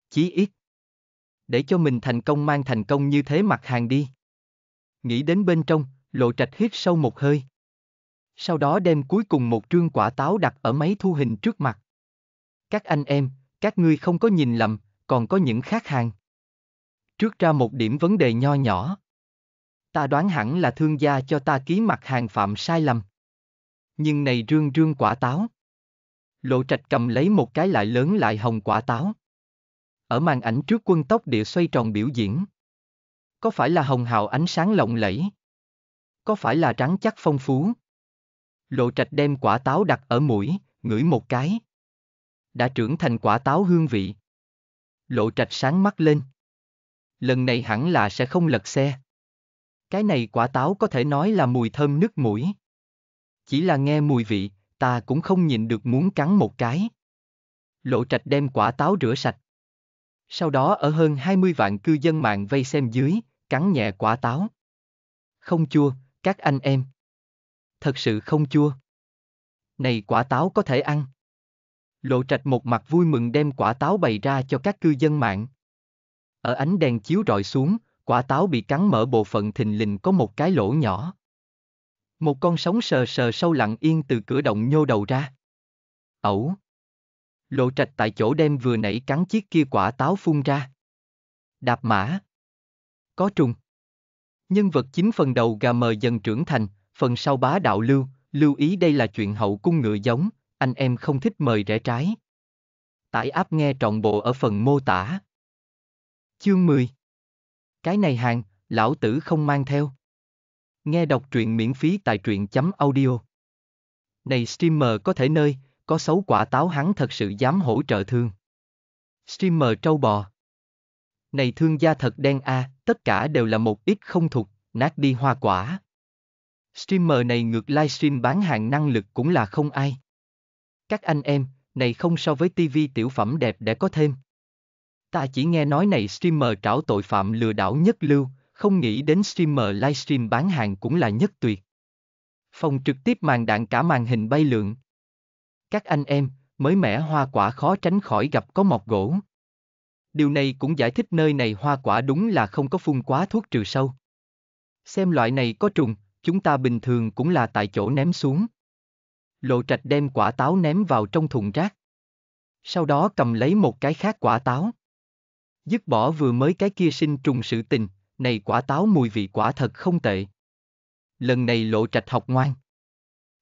Chí ít. Để cho mình thành công mang thành công như thế mặt hàng đi. Nghĩ đến bên trong, lộ trạch hít sâu một hơi. Sau đó đem cuối cùng một trương quả táo đặt ở máy thu hình trước mặt. Các anh em, các ngươi không có nhìn lầm, còn có những khác hàng. Trước ra một điểm vấn đề nho nhỏ. Ta đoán hẳn là thương gia cho ta ký mặt hàng phạm sai lầm. Nhưng này rương rương quả táo. Lộ trạch cầm lấy một cái lại lớn lại hồng quả táo. Ở màn ảnh trước quân tốc địa xoay tròn biểu diễn. Có phải là hồng hào ánh sáng lộng lẫy? Có phải là trắng chắc phong phú? Lộ trạch đem quả táo đặt ở mũi, ngửi một cái. Đã trưởng thành quả táo hương vị. Lộ trạch sáng mắt lên. Lần này hẳn là sẽ không lật xe. Cái này quả táo có thể nói là mùi thơm nứt mũi. Chỉ là nghe mùi vị, ta cũng không nhìn được muốn cắn một cái. Lộ trạch đem quả táo rửa sạch. Sau đó ở hơn 20 vạn cư dân mạng vây xem dưới, cắn nhẹ quả táo. Không chua, các anh em thật sự không chua. Này quả táo có thể ăn. Lộ trạch một mặt vui mừng đem quả táo bày ra cho các cư dân mạng. Ở ánh đèn chiếu rọi xuống, quả táo bị cắn mở bộ phận thình lình có một cái lỗ nhỏ. Một con sóng sờ sờ sâu lặng yên từ cửa động nhô đầu ra. Ẩu. Lộ trạch tại chỗ đem vừa nãy cắn chiếc kia quả táo phun ra. Đạp mã. Có trùng. Nhân vật chính phần đầu gà mờ dần trưởng thành, Phần sau bá đạo lưu, lưu ý đây là chuyện hậu cung ngựa giống, anh em không thích mời rẽ trái. Tải áp nghe trọn bộ ở phần mô tả. Chương 10 Cái này hàng, lão tử không mang theo. Nghe đọc truyện miễn phí tại truyện chấm audio. Này streamer có thể nơi, có xấu quả táo hắn thật sự dám hỗ trợ thương. Streamer trâu bò. Này thương gia thật đen a, à, tất cả đều là một ít không thuộc, nát đi hoa quả. Streamer này ngược livestream bán hàng năng lực cũng là không ai. Các anh em, này không so với TV tiểu phẩm đẹp để có thêm. Ta chỉ nghe nói này streamer trảo tội phạm lừa đảo nhất lưu, không nghĩ đến streamer livestream bán hàng cũng là nhất tuyệt. Phòng trực tiếp màn đạn cả màn hình bay lượn. Các anh em, mới mẻ hoa quả khó tránh khỏi gặp có mọc gỗ. Điều này cũng giải thích nơi này hoa quả đúng là không có phun quá thuốc trừ sâu. Xem loại này có trùng, chúng ta bình thường cũng là tại chỗ ném xuống. Lộ trạch đem quả táo ném vào trong thùng rác. Sau đó cầm lấy một cái khác quả táo. Dứt bỏ vừa mới cái kia sinh trùng sự tình, này quả táo mùi vị quả thật không tệ. Lần này lộ trạch học ngoan.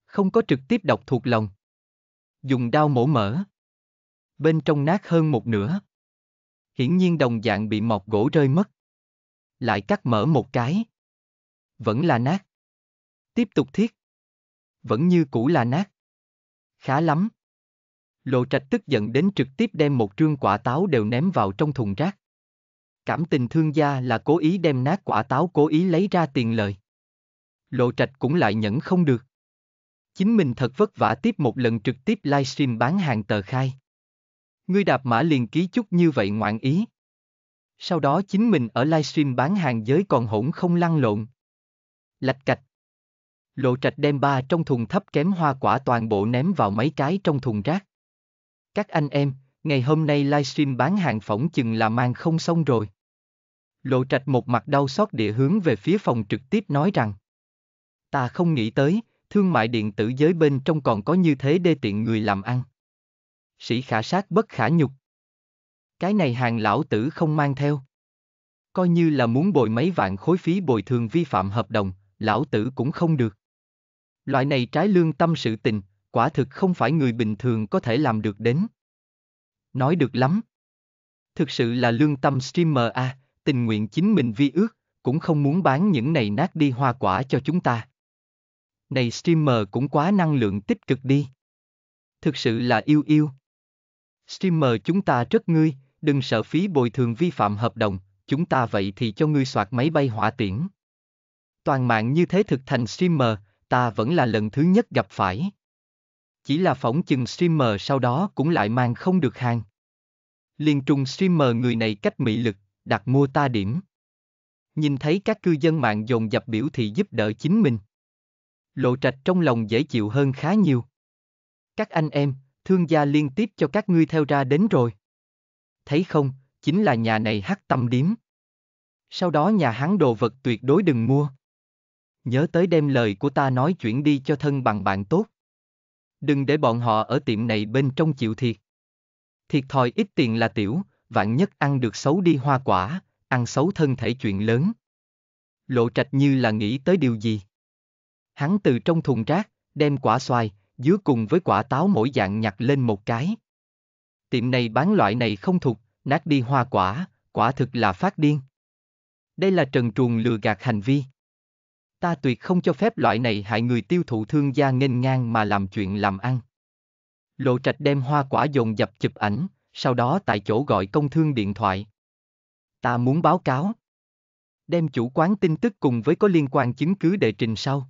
Không có trực tiếp đọc thuộc lòng. Dùng dao mổ mở. Bên trong nát hơn một nửa. Hiển nhiên đồng dạng bị mọt gỗ rơi mất. Lại cắt mở một cái. Vẫn là nát. Tiếp tục thiết. Vẫn như cũ là nát. Khá lắm. Lộ trạch tức giận đến trực tiếp đem một trương quả táo đều ném vào trong thùng rác. Cảm tình thương gia là cố ý đem nát quả táo cố ý lấy ra tiền lời. Lộ trạch cũng lại nhẫn không được. Chính mình thật vất vả tiếp một lần trực tiếp livestream bán hàng tờ khai. Ngươi đạp mã liền ký chút như vậy ngoạn ý. Sau đó chính mình ở livestream bán hàng giới còn hỗn không lăn lộn. Lạch cạch. Lộ trạch đem ba trong thùng thấp kém hoa quả toàn bộ ném vào mấy cái trong thùng rác. Các anh em, ngày hôm nay livestream bán hàng phỏng chừng là mang không xong rồi. Lộ trạch một mặt đau xót địa hướng về phía phòng trực tiếp nói rằng Ta không nghĩ tới, thương mại điện tử giới bên trong còn có như thế đê tiện người làm ăn. Sĩ khả sát bất khả nhục. Cái này hàng lão tử không mang theo. Coi như là muốn bồi mấy vạn khối phí bồi thường vi phạm hợp đồng, lão tử cũng không được. Loại này trái lương tâm sự tình, quả thực không phải người bình thường có thể làm được đến. Nói được lắm. Thực sự là lương tâm streamer a, à, tình nguyện chính mình vi ước, cũng không muốn bán những này nát đi hoa quả cho chúng ta. Này streamer cũng quá năng lượng tích cực đi. Thực sự là yêu yêu. Streamer chúng ta rất ngươi, đừng sợ phí bồi thường vi phạm hợp đồng, chúng ta vậy thì cho ngươi soạt máy bay hỏa tiễn. Toàn mạng như thế thực thành streamer, ta vẫn là lần thứ nhất gặp phải. Chỉ là phỏng chừng streamer sau đó cũng lại mang không được hàng. Liên trung streamer người này cách mị lực, đặt mua ta điểm. Nhìn thấy các cư dân mạng dồn dập biểu thị giúp đỡ chính mình. Lộ trạch trong lòng dễ chịu hơn khá nhiều. Các anh em, thương gia liên tiếp cho các ngươi theo ra đến rồi. Thấy không, chính là nhà này hát tâm điếm. Sau đó nhà hắn đồ vật tuyệt đối đừng mua nhớ tới đem lời của ta nói chuyển đi cho thân bằng bạn tốt. Đừng để bọn họ ở tiệm này bên trong chịu thiệt. Thiệt thòi ít tiền là tiểu, vạn nhất ăn được xấu đi hoa quả, ăn xấu thân thể chuyện lớn. Lộ trạch như là nghĩ tới điều gì. Hắn từ trong thùng rác, đem quả xoài, dứa cùng với quả táo mỗi dạng nhặt lên một cái. Tiệm này bán loại này không thuộc, nát đi hoa quả, quả thực là phát điên. Đây là trần truồng lừa gạt hành vi. Ta tuyệt không cho phép loại này hại người tiêu thụ thương gia nghênh ngang mà làm chuyện làm ăn. Lộ trạch đem hoa quả dồn dập chụp ảnh, sau đó tại chỗ gọi công thương điện thoại. Ta muốn báo cáo. Đem chủ quán tin tức cùng với có liên quan chứng cứ đệ trình sau.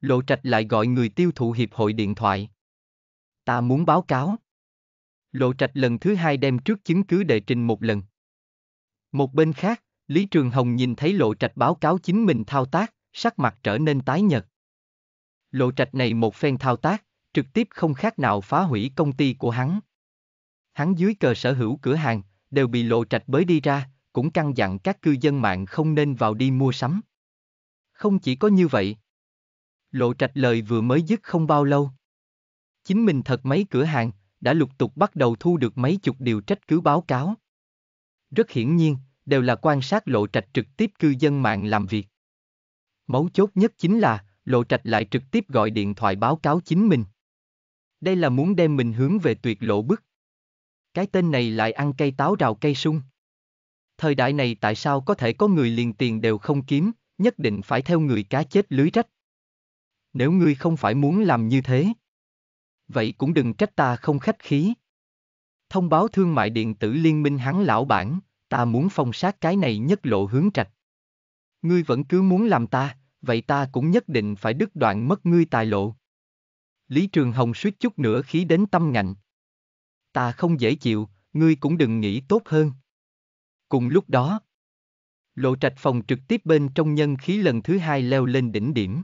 Lộ trạch lại gọi người tiêu thụ hiệp hội điện thoại. Ta muốn báo cáo. Lộ trạch lần thứ hai đem trước chứng cứ đệ trình một lần. Một bên khác, Lý Trường Hồng nhìn thấy lộ trạch báo cáo chính mình thao tác, sắc mặt trở nên tái nhợt. Lộ trạch này một phen thao tác, trực tiếp không khác nào phá hủy công ty của hắn. Hắn dưới cờ sở hữu cửa hàng, đều bị lộ trạch bới đi ra, cũng căn dặn các cư dân mạng không nên vào đi mua sắm. Không chỉ có như vậy. Lộ trạch lời vừa mới dứt không bao lâu. Chính mình thật mấy cửa hàng, đã lục tục bắt đầu thu được mấy chục điều trách cứ báo cáo. Rất hiển nhiên, đều là quan sát lộ trạch trực tiếp cư dân mạng làm việc. Mấu chốt nhất chính là, Lộ Trạch lại trực tiếp gọi điện thoại báo cáo chính mình. Đây là muốn đem mình hướng về tuyệt lộ bức. Cái tên này lại ăn cây táo rào cây sung. Thời đại này tại sao có thể có người liền tiền đều không kiếm, nhất định phải theo người cá chết lưới rách. Nếu ngươi không phải muốn làm như thế, vậy cũng đừng trách ta không khách khí. Thông báo thương mại điện tử liên minh hắn lão bản, ta muốn phong sát cái này nhất lộ hướng trạch. Ngươi vẫn cứ muốn làm ta vậy ta cũng nhất định phải đứt đoạn mất ngươi tài lộ. Lý Trường Hồng suýt chút nữa khí đến tâm ngạnh. Ta không dễ chịu, ngươi cũng đừng nghĩ tốt hơn. Cùng lúc đó, lộ trạch phòng trực tiếp bên trong nhân khí lần thứ hai leo lên đỉnh điểm.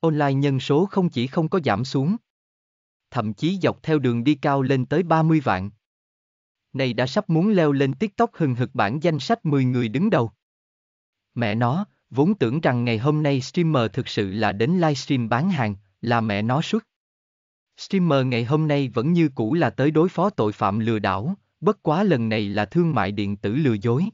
Online nhân số không chỉ không có giảm xuống, thậm chí dọc theo đường đi cao lên tới 30 vạn. Này đã sắp muốn leo lên TikTok hừng hực bản danh sách 10 người đứng đầu. Mẹ nó, Vốn tưởng rằng ngày hôm nay streamer thực sự là đến livestream bán hàng, là mẹ nó xuất. Streamer ngày hôm nay vẫn như cũ là tới đối phó tội phạm lừa đảo, bất quá lần này là thương mại điện tử lừa dối.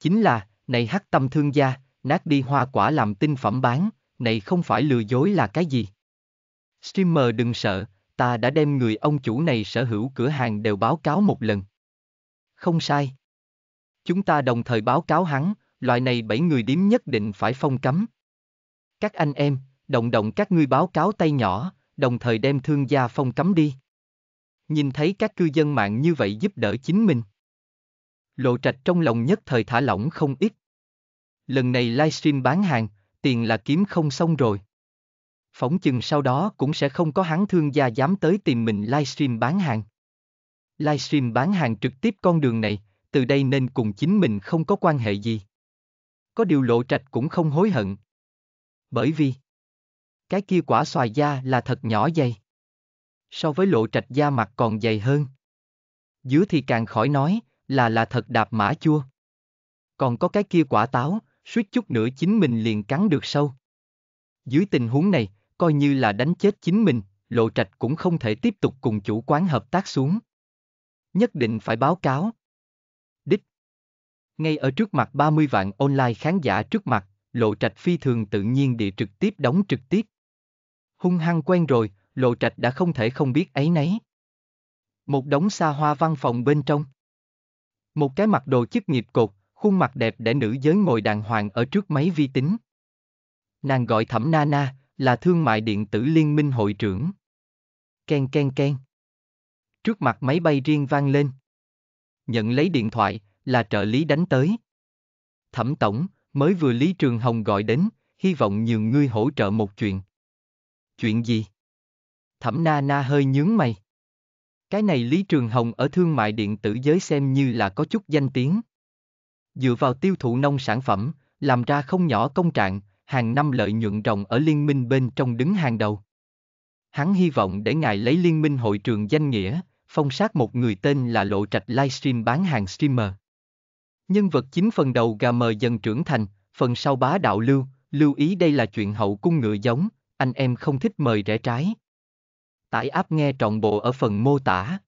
Chính là, này hắc tâm thương gia, nát đi hoa quả làm tinh phẩm bán, này không phải lừa dối là cái gì. Streamer đừng sợ, ta đã đem người ông chủ này sở hữu cửa hàng đều báo cáo một lần. Không sai. Chúng ta đồng thời báo cáo hắn, loại này bảy người điếm nhất định phải phong cấm. Các anh em, động động các ngươi báo cáo tay nhỏ, đồng thời đem thương gia phong cấm đi. Nhìn thấy các cư dân mạng như vậy giúp đỡ chính mình. Lộ trạch trong lòng nhất thời thả lỏng không ít. Lần này livestream bán hàng, tiền là kiếm không xong rồi. Phỏng chừng sau đó cũng sẽ không có hắn thương gia dám tới tìm mình livestream bán hàng. Livestream bán hàng trực tiếp con đường này, từ đây nên cùng chính mình không có quan hệ gì có điều lộ trạch cũng không hối hận. Bởi vì, cái kia quả xoài da là thật nhỏ dày. So với lộ trạch da mặt còn dày hơn. Dứa thì càng khỏi nói, là là thật đạp mã chua. Còn có cái kia quả táo, suýt chút nữa chính mình liền cắn được sâu. Dưới tình huống này, coi như là đánh chết chính mình, lộ trạch cũng không thể tiếp tục cùng chủ quán hợp tác xuống. Nhất định phải báo cáo, ngay ở trước mặt 30 vạn online khán giả trước mặt, Lộ Trạch phi thường tự nhiên địa trực tiếp đóng trực tiếp. Hung hăng quen rồi, Lộ Trạch đã không thể không biết ấy nấy. Một đống xa hoa văn phòng bên trong. Một cái mặt đồ chức nghiệp cột, khuôn mặt đẹp để nữ giới ngồi đàng hoàng ở trước máy vi tính. Nàng gọi Thẩm Nana, là thương mại điện tử liên minh hội trưởng. Ken ken ken. Trước mặt máy bay riêng vang lên. Nhận lấy điện thoại, là trợ lý đánh tới. Thẩm tổng, mới vừa Lý Trường Hồng gọi đến, hy vọng nhiều ngươi hỗ trợ một chuyện. Chuyện gì? Thẩm na na hơi nhướng mày. Cái này Lý Trường Hồng ở thương mại điện tử giới xem như là có chút danh tiếng. Dựa vào tiêu thụ nông sản phẩm, làm ra không nhỏ công trạng, hàng năm lợi nhuận rồng ở liên minh bên trong đứng hàng đầu. Hắn hy vọng để ngài lấy liên minh hội trường danh nghĩa, phong sát một người tên là Lộ Trạch livestream bán hàng streamer. Nhân vật chính phần đầu gà mờ dần trưởng thành, phần sau bá đạo lưu, lưu ý đây là chuyện hậu cung ngựa giống, anh em không thích mời rẽ trái. Tải áp nghe trọn bộ ở phần mô tả.